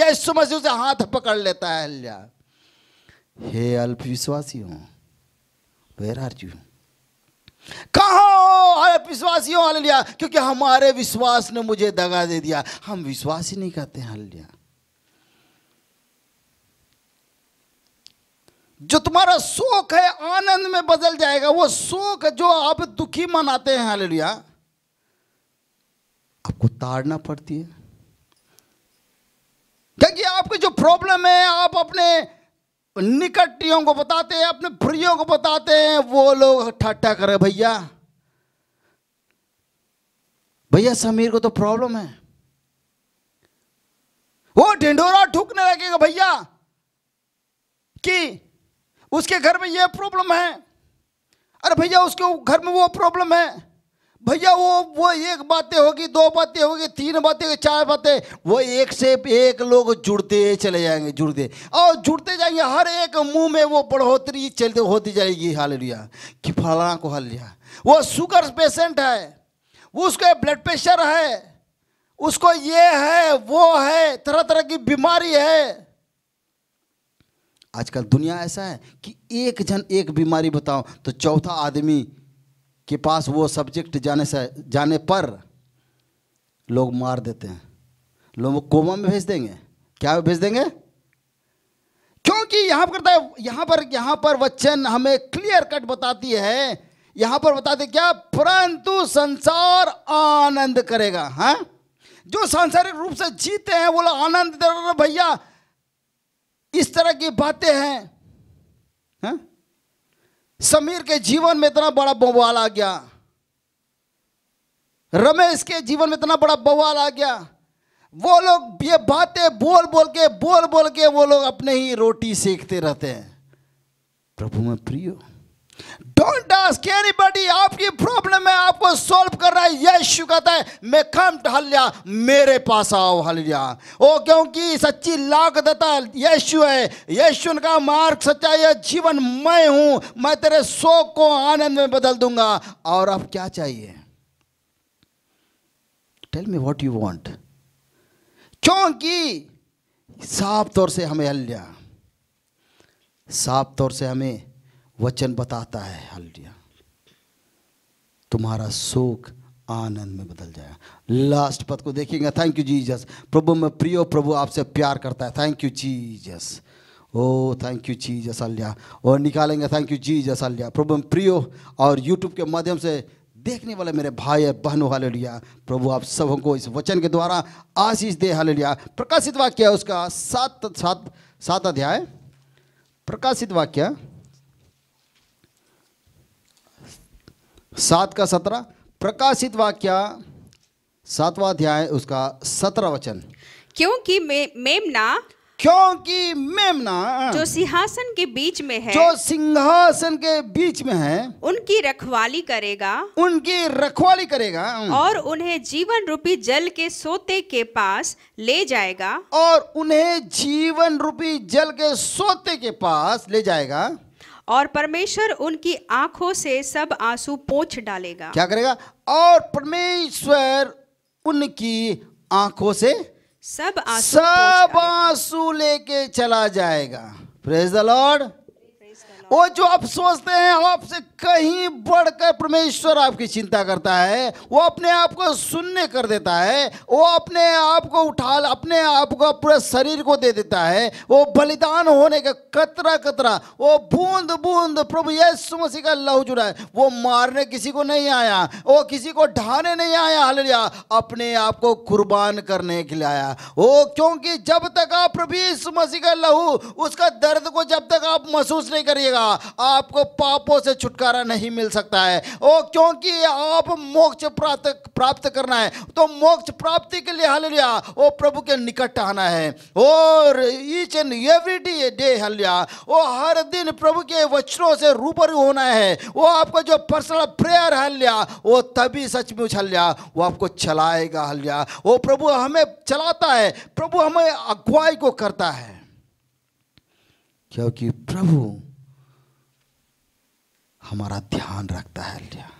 यीशु मसीह उसे हाथ पकड़ लेता है हालेलुया हे अल्प विश्वासी हो वेर आर यू कहा विश्वासियों हाल लिया क्योंकि हमारे विश्वास ने मुझे दगा दे दिया हम विश्वास ही नहीं करते हाल लिया जो तुम्हारा शोक है आनंद में बदल जाएगा वो शोक जो आप दुखी मनाते हैं हाल लिया आपको ताड़ना पड़ती है क्योंकि आपकी जो प्रॉब्लम है आप अपने निकटियों को बताते हैं अपने प्रियों को बताते हैं वो लोग ठट्ठा करे भैया भैया समीर को तो प्रॉब्लम है वो ढिंडोरा ठूकने लगेगा भैया कि उसके घर में ये प्रॉब्लम है अरे भैया उसके घर में वो प्रॉब्लम है भैया वो वो एक बातें होगी दो बातें होगी तीन बातें होगी चार बातें वो एक से एक लोग जुड़ते चले जाएंगे जुड़ते और जुड़ते जाएंगे हर एक मुंह में वो बढ़ोतरी चलते होती जाएगी हाल लिया कि फलाना को हाल लिया वो शुगर पेशेंट है वो उसका ब्लड प्रेशर है उसको ये है वो है तरह तरह की बीमारी है आजकल दुनिया ऐसा है कि एक जन एक बीमारी बताओ तो चौथा आदमी के पास वो सब्जेक्ट जाने से जाने पर लोग मार देते हैं लोग कोमा में भेज देंगे क्या भेज देंगे क्योंकि यहाँ पर यहाँ पर यहां पर वचन हमें क्लियर कट बताती है यहां पर बताते क्या परंतु संसार आनंद करेगा हा? जो सांसारिक रूप से जीते हैं वो लोग आनंद भैया इस तरह की बातें हैं हा? समीर के जीवन में इतना बड़ा बवाल आ गया रमेश के जीवन में इतना बड़ा बवाल आ गया वो लोग ये बातें बोल बोल के बोल बोल के वो लोग अपने ही रोटी सेकते रहते हैं प्रभु में प्रियो डोंट आस्क एनीबॉडी आपकी प्रॉब्लम है आपको सॉल्व कर रहा है यीशु कहता है मैं कम हल्या मेरे पास आओ हल्या ओ क्योंकि सच्ची लाख देता यीशु है यीशु का मार्ग सच्चाई है जीवन मैं हूं मैं तेरे शोक को आनंद में बदल दूंगा और अब क्या चाहिए tell me what you want क्योंकि साफ तौर से हमें हल्या साफ तौर से हमें वचन बताता है हालेलुया तुम्हारा सुख आनंद में बदल जाएगा लास्ट पद को देखेंगे थैंक यू जीजस प्रभु मैं प्रियो प्रभु आपसे प्यार करता है thank you Jesus oh thank you Jesus अल्लाह और निकालेंगे थैंक यू जीजस अल्लाह प्रभु मैं प्रियो और यूट्यूब के माध्यम से देखने वाले मेरे भाई और बहनों हाल लिया प्रभु आप सबको इस वचन के द्वारा आशीष दे हाल लिया प्रकाशित वाक्य है उसका सात सात सात अध्याय प्रकाशित वाक्य सात का सत्रह प्रकाशित वाक्य सातवा अध्याय उसका सत्रह वचन क्योंकि मे, मेमना क्योंकि मेमना जो सिंहासन के बीच में है जो सिंहासन के बीच में है उनकी रखवाली करेगा उनकी रखवाली करेगा और उन्हें जीवन रूपी जल के सोते के पास ले जाएगा और उन्हें जीवन रूपी जल के सोते के पास ले जाएगा और परमेश्वर उनकी आंखों से सब आंसू पोछ डालेगा क्या करेगा और परमेश्वर उनकी आंखों से सब आंसू सब आंसू लेके चला जाएगा प्रेज द लॉर्ड वो जो आप सोचते हैं आपसे कहीं बढ़कर परमेश्वर आपकी चिंता करता है वो अपने आप को सुनने कर देता है वो अपने आप को उठा अपने आप को पूरे शरीर को दे देता है वो बलिदान होने का कतरा कतरा वो बूंद बूंद प्रभु यीशु मसीह का लहू जुड़ा है वो मारने किसी को नहीं आया वो किसी को ढाने नहीं आया हलिया अपने आप को कुर्बान करने के लिए आया वो क्योंकि जब तक आप प्रभु यीशु मसीह का लहू उसका दर्द को जब तक आप महसूस नहीं करिएगा बिना आपको पापों से छुटकारा नहीं मिल सकता है ओ क्योंकि आप मोक्ष प्राप्त प्राप्त करना है तो मोक्ष प्राप्ति के लिए हलिया ओ प्रभु के निकट आना है और each and every day day hallelujah वो हर दिन प्रभु के वचनों से रूबरू होना है वो आपका जो पर्सनल प्रेयर हलिया वो तभी सचमुच हलिया वो आपको चलाएगा हलिया वो प्रभु हमें चलाता है प्रभु हमें अगुवाई को करता है क्योंकि प्रभु हमारा ध्यान रखता है लिया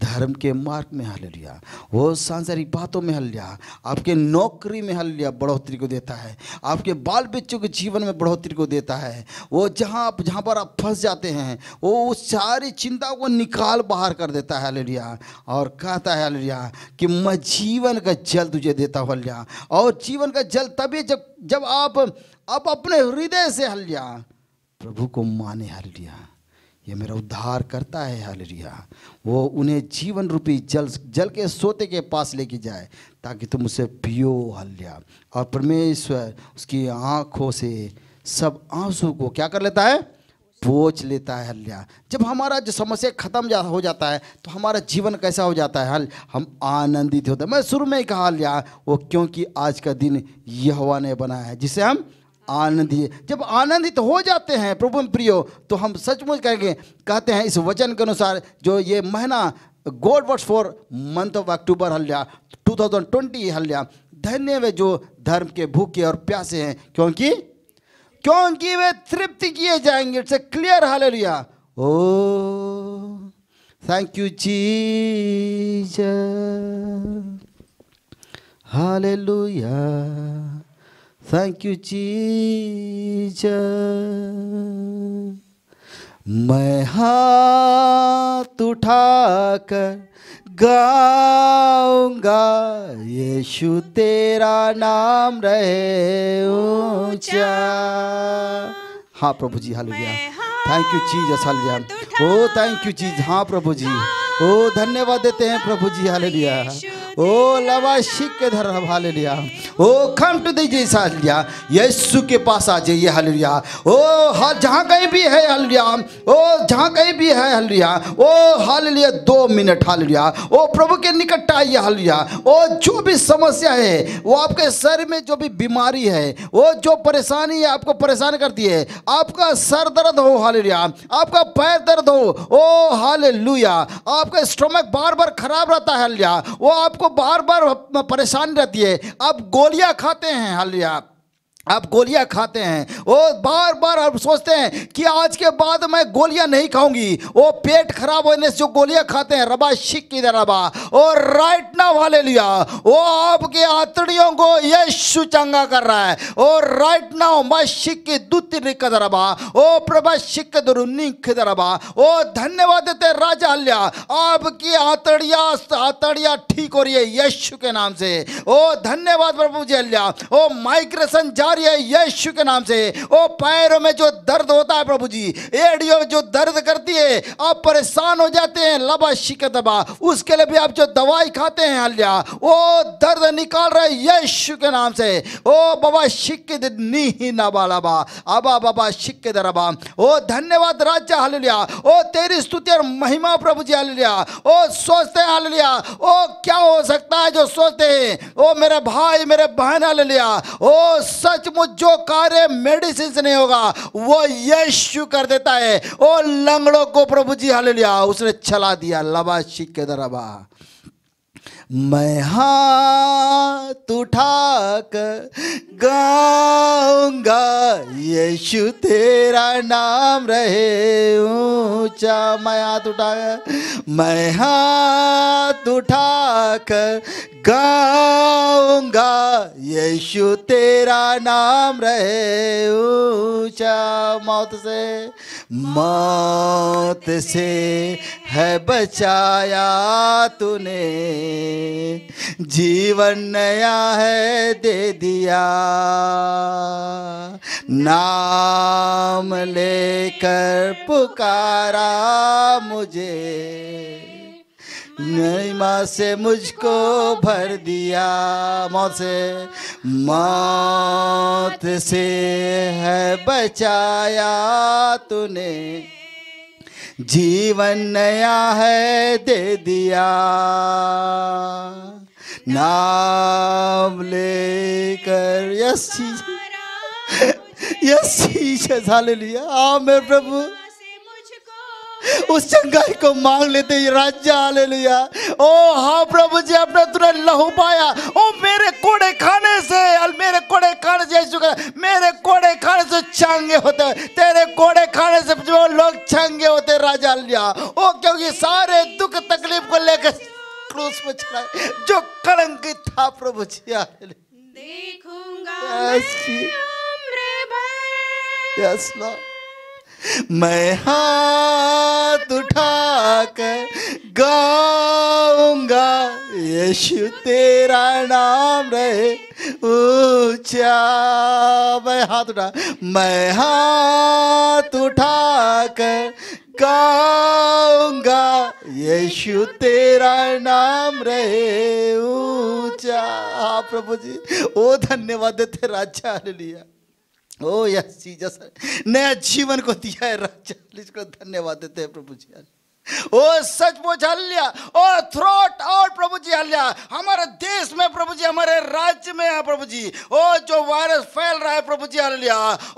धर्म के मार्ग में हल लिया वो सांसारिक बातों में हल लिया आपके नौकरी में हल लिया बढ़ोतरी को देता है आपके बाल बच्चों के जीवन में बढ़ोतरी को देता है वो जहाँ आप जहाँ पर आप फंस जाते हैं वो उस सारी चिंता को निकाल बाहर कर देता है लिया और कहता है लिया कि मैं जीवन का जल तुझे देता हूँ लिया और जीवन का जल तभी जब जब आप आप अपने हृदय से हल लिया प्रभु को माने हल लिया ये मेरा उद्धार करता है हालेरिया वो उन्हें जीवन रूपी जल जल के सोते के पास लेके जाए ताकि तुम उसे पियो हल्या और परमेश्वर उसकी आँखों से सब आंसू को क्या कर लेता है पोच लेता है हल्या जब हमारा जो समस्या खत्म जा हो जाता है तो हमारा जीवन कैसा हो जाता है हल हम आनंदित होते हैं मैं शुरू में ही कहा हल्या वो क्योंकि आज का दिन यहवा ने बनाया है जिसे हम आनंद जब आनंदित हो जाते हैं प्रभु प्रियो तो हम सचमुच करके कहते हैं इस वचन के अनुसार जो ये महीना God words for month of October hallelujah 2020 hallelujah धन्य वे जो धर्म के भूखे और प्यासे हैं क्योंकि क्योंकि वे तृप्त किए जाएंगे इट्स ए क्लियर लिया oh thank you hallelujah thank you Jesus मैं हाथ उठाकर गाऊंगा यीशु तेरा नाम रहे ऊंचा हाँ प्रभु जी हाल गया थैंक यू चीज असल जान ओ थैंक यू चीज हाँ प्रभु जी ओ धन्यवाद देते हैं प्रभु जी हाल लिया ओ लवा शिक के धर हाल लिया ओ खम टू दीजिए हाल लिया के पास आ जाइए हाल लिया ओ हा जहाँ कहीं भी है हाल लिया ओ जहाँ कहीं भी है हाल लिया ओ हाल लिया दो मिनट हाल लिया ओ प्रभु के निकट आइए हाल लिया ओ जो भी समस्या है वो आपके सर में जो भी बीमारी है वो जो परेशानी है आपको परेशान करती है आपका सर दर्द हो हाल हालेलुया आपका पैर दर्द हो ओ हालेलुया आपका स्टोमक बार बार खराब रहता है हालेलुया वो आपको बार बार परेशान रहती है आप गोलियां खाते हैं हालेलुया आप गोलियां खाते हैं वो बार बार आप सोचते हैं कि आज के बाद मैं गोलियां नहीं खाऊंगी वो पेट खराब होने से जो गोलियां खाते हैं रबा शिक की रबा और राइट ना वाले लिया वो आपके आतड़ियों को यशु चंगा कर रहा है और राइट ना मैं शिक की दूतरी का ओ प्रभा शिक दुरुन्नी की रबा ओ धन्यवाद देते राजा अल्लाह आपकी आतड़िया आतड़िया ठीक हो रही है यशु के नाम से ओ धन्यवाद प्रभु जी अल्लाह ओ माइग्रेशन जा और ये यीशु के नाम से ओ पैरों में जो दर्द होता है प्रभु जी एडियो जो दर्द करती है आप परेशान हो जाते हैं लबा शिक दबा उसके लिए भी आप जो दवाई खाते हैं हल्या वो दर्द निकाल रहे यीशु के नाम से ओ बाबा शिक नी नबा लबा अबा बाबा शिक दरबा ओ धन्यवाद राज्य हालिया ओ तेरी स्तुति और महिमा प्रभु जी हालिया ओ सोचते हैं हालिया ओ क्या हो सकता है जो सोचते हैं ओ मेरे भाई मेरे बहन हालिया ओ सच सचमुच जो कार्य मेडिसिन से नहीं होगा वो यशु कर देता है ओ लंगड़ों को प्रभु जी हाल लिया उसने चला दिया लबा शिक्के के दरबा मैं हाथ उठाक गाऊंगा यीशु तेरा नाम रहे ऊंचा मैं हाथ उठा मैं हाथ उठाक गाऊंगा यीशु तेरा नाम रहे ऊंचा मौत से मौत से है बचाया तूने जीवन नया है दे दिया नाम लेकर पुकारा मुझे माँ से मुझको भर दिया मौत से मौत से है बचाया तूने जीवन नया है दे दिया नाम लेकर यस यस आ मेरे प्रभु उस चंगाई को मांग लेते राजा आले लिया ओ हाँ प्रभु जी आपने तुरंत लहू पाया ओ मेरे कोड़े खाने से और मेरे कोड़े खाने से शुक्र मेरे कोड़े खाने से चंगे होते तेरे कोड़े खाने से जो लोग चंगे होते राजा लिया ओ क्योंकि सारे दुख तकलीफ को लेकर क्रूस पर चढ़ाए जो कलंकित था प्रभु जी आले देखूंगा यस लॉर्ड मैं हाथ उठा कर गाऊंगा यशु तेरा नाम रहे ऊंचा मैं हाथ उठा मैं हाथ उठा कर गाऊंगा यशु तेरा नाम रहे ऊंचा हाँ, प्रभु जी ओ धन्यवाद तेरा अच्छा लिया ओ यस जीजस नया जीवन को दिया है राजा इसको धन्यवाद देते हैं प्रभु जी ओ सचमुच हल्या ओ थ्रोट आउट प्रभु जी हल्या हमारे देश में प्रभु जी हमारे राज्य में है प्रभु जी ओ जो वायरस फैल रहा है प्रभु जी hallelujah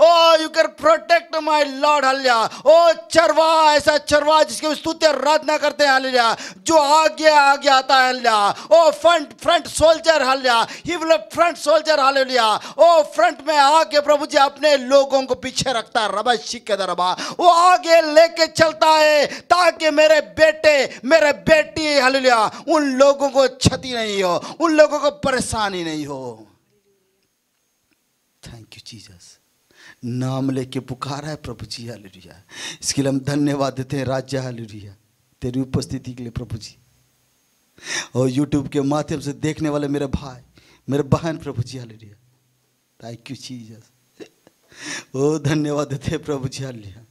oh you can protect my Lord hallelujah oh चरवा ऐसा चरवा जिसके स्तुति आराधना करते हैं हल्या जो आगे आगे आता है hallelujah oh front front soldier hallelujah he will front soldier hallelujah oh front में आके प्रभु जी अपने लोगों को पीछे रखता है रबा शिक्के दरबा वो आगे लेके चलता है ताकि मेरे बेटे मेरे बेटी हलिया उन लोगों को क्षति नहीं हो उन लोगों को परेशानी नहीं हो थैंक यू चीजस नाम लेके पुकारा है प्रभु जी हलिया इसके लिए हम धन्यवाद देते हैं राज्य हलिया तेरी उपस्थिति के लिए प्रभु जी और यूट्यूब के माध्यम से देखने वाले मेरे भाई मेरे बहन प्रभु जी हलिया थैंक यू चीजस ओ धन्यवाद देते प्रभु जी हलिया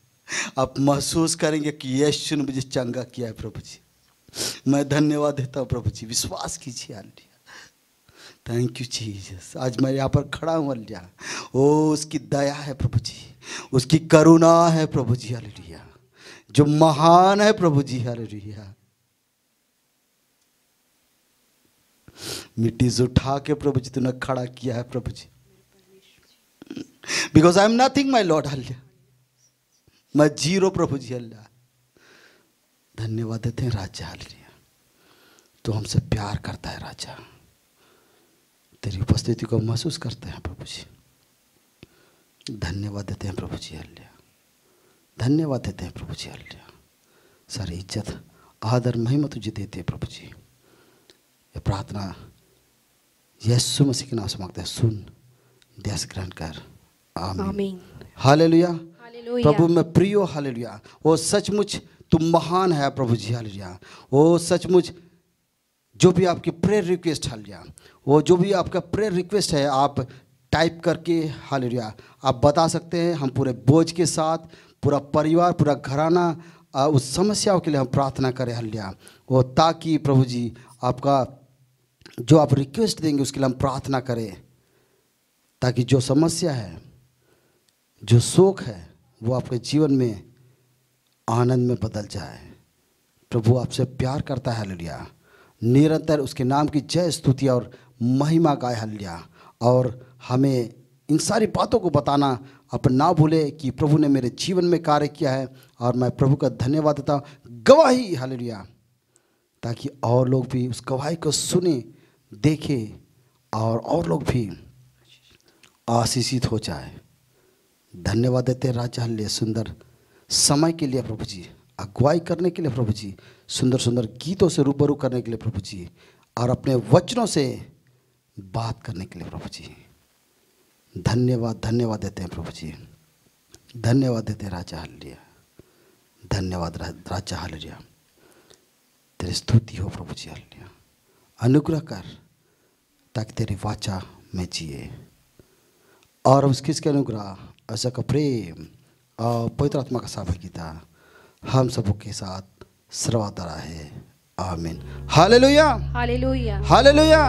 आप महसूस करेंगे कि यशु ने मुझे चंगा किया है प्रभु जी मैं धन्यवाद देता हूँ प्रभु जी विश्वास कीजिए आंटी थैंक यू जीसस आज मैं यहाँ पर खड़ा हूँ अल्डिया ओ उसकी दया है प्रभु जी उसकी करुणा है प्रभु जी अलिया जो महान है प्रभु जी अलिया मिट्टी से उठा के प्रभु जी तुमने खड़ा किया है प्रभु जी because I am nothing my Lord hallelujah मैं जीरो प्रभु जी अल्लाह धन्यवाद देते हैं राजा तो हमसे प्यार करता है राजा तेरी उपस्थिति को महसूस करते हैं प्रभु जी धन्यवाद देते हैं प्रभु जी अल्लाह धन्यवाद देते हैं प्रभु जी अल्लाह सारी इज्जत आदर महिमा तुझे देते हैं प्रभु जी ये प्रार्थना यशु मसीह के नाम से मांगते हैं सुन देश ग्रहण कर आमीन हालेलुया प्रभु में प्रियो हालेलुया ओ सचमुच तुम महान है प्रभु जी हालेलुया ओ सचमुच जो भी आपकी प्रेयर रिक्वेस्ट हालिया वो जो भी आपका प्रेयर रिक्वेस्ट है आप टाइप करके हालिया आप बता सकते हैं हम पूरे बोझ के साथ पूरा परिवार पूरा घराना उस समस्याओं के लिए हम प्रार्थना करें हलिया वो ताकि प्रभु जी आपका जो आप रिक्वेस्ट देंगे उसके लिए हम प्रार्थना करें ताकि जो समस्या है जो शोक है वो आपके जीवन में आनंद में बदल जाए प्रभु आपसे प्यार करता है हलिया निरंतर उसके नाम की जय स्तुति और महिमा गाय हलिया और हमें इन सारी बातों को बताना अपन ना भूले कि प्रभु ने मेरे जीवन में कार्य किया है और मैं प्रभु का धन्यवाद देता हूँ गवाही हलिया ताकि और लोग भी उस गवाही को सुने देखें और और लोग भी आशीषित हो जाए धन्यवाद देते हैं राजा हल्ले सुंदर समय के लिए प्रभु जी अगुवाई करने के लिए प्रभु जी सुंदर सुंदर गीतों से रूबरू करने के लिए प्रभु जी और अपने वचनों से बात करने के लिए प्रभु जी धन्यवाद धन्यवाद देते हैं प्रभु जी धन्यवाद देते हैं राजा हल्लिया धन्यवाद राजा हल्लिया तेरी स्तुति हो प्रभु जी हल्लिया अनुग्रह कर ताकि तेरी वाचा में जिए और उसकी इसके अनुग्रह ऐसा का प्रेम और पवित्र आत्मा का सहभागिता हम सबों के साथ सर्वादा रहे आमीन हालेलुया हालेलुया हालेलुया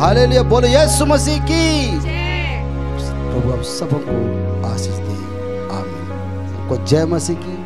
हालेलुया बोलो यीशु मसीह की प्रभु आप सबको आशीष दे आमीन सबको जय मसीह की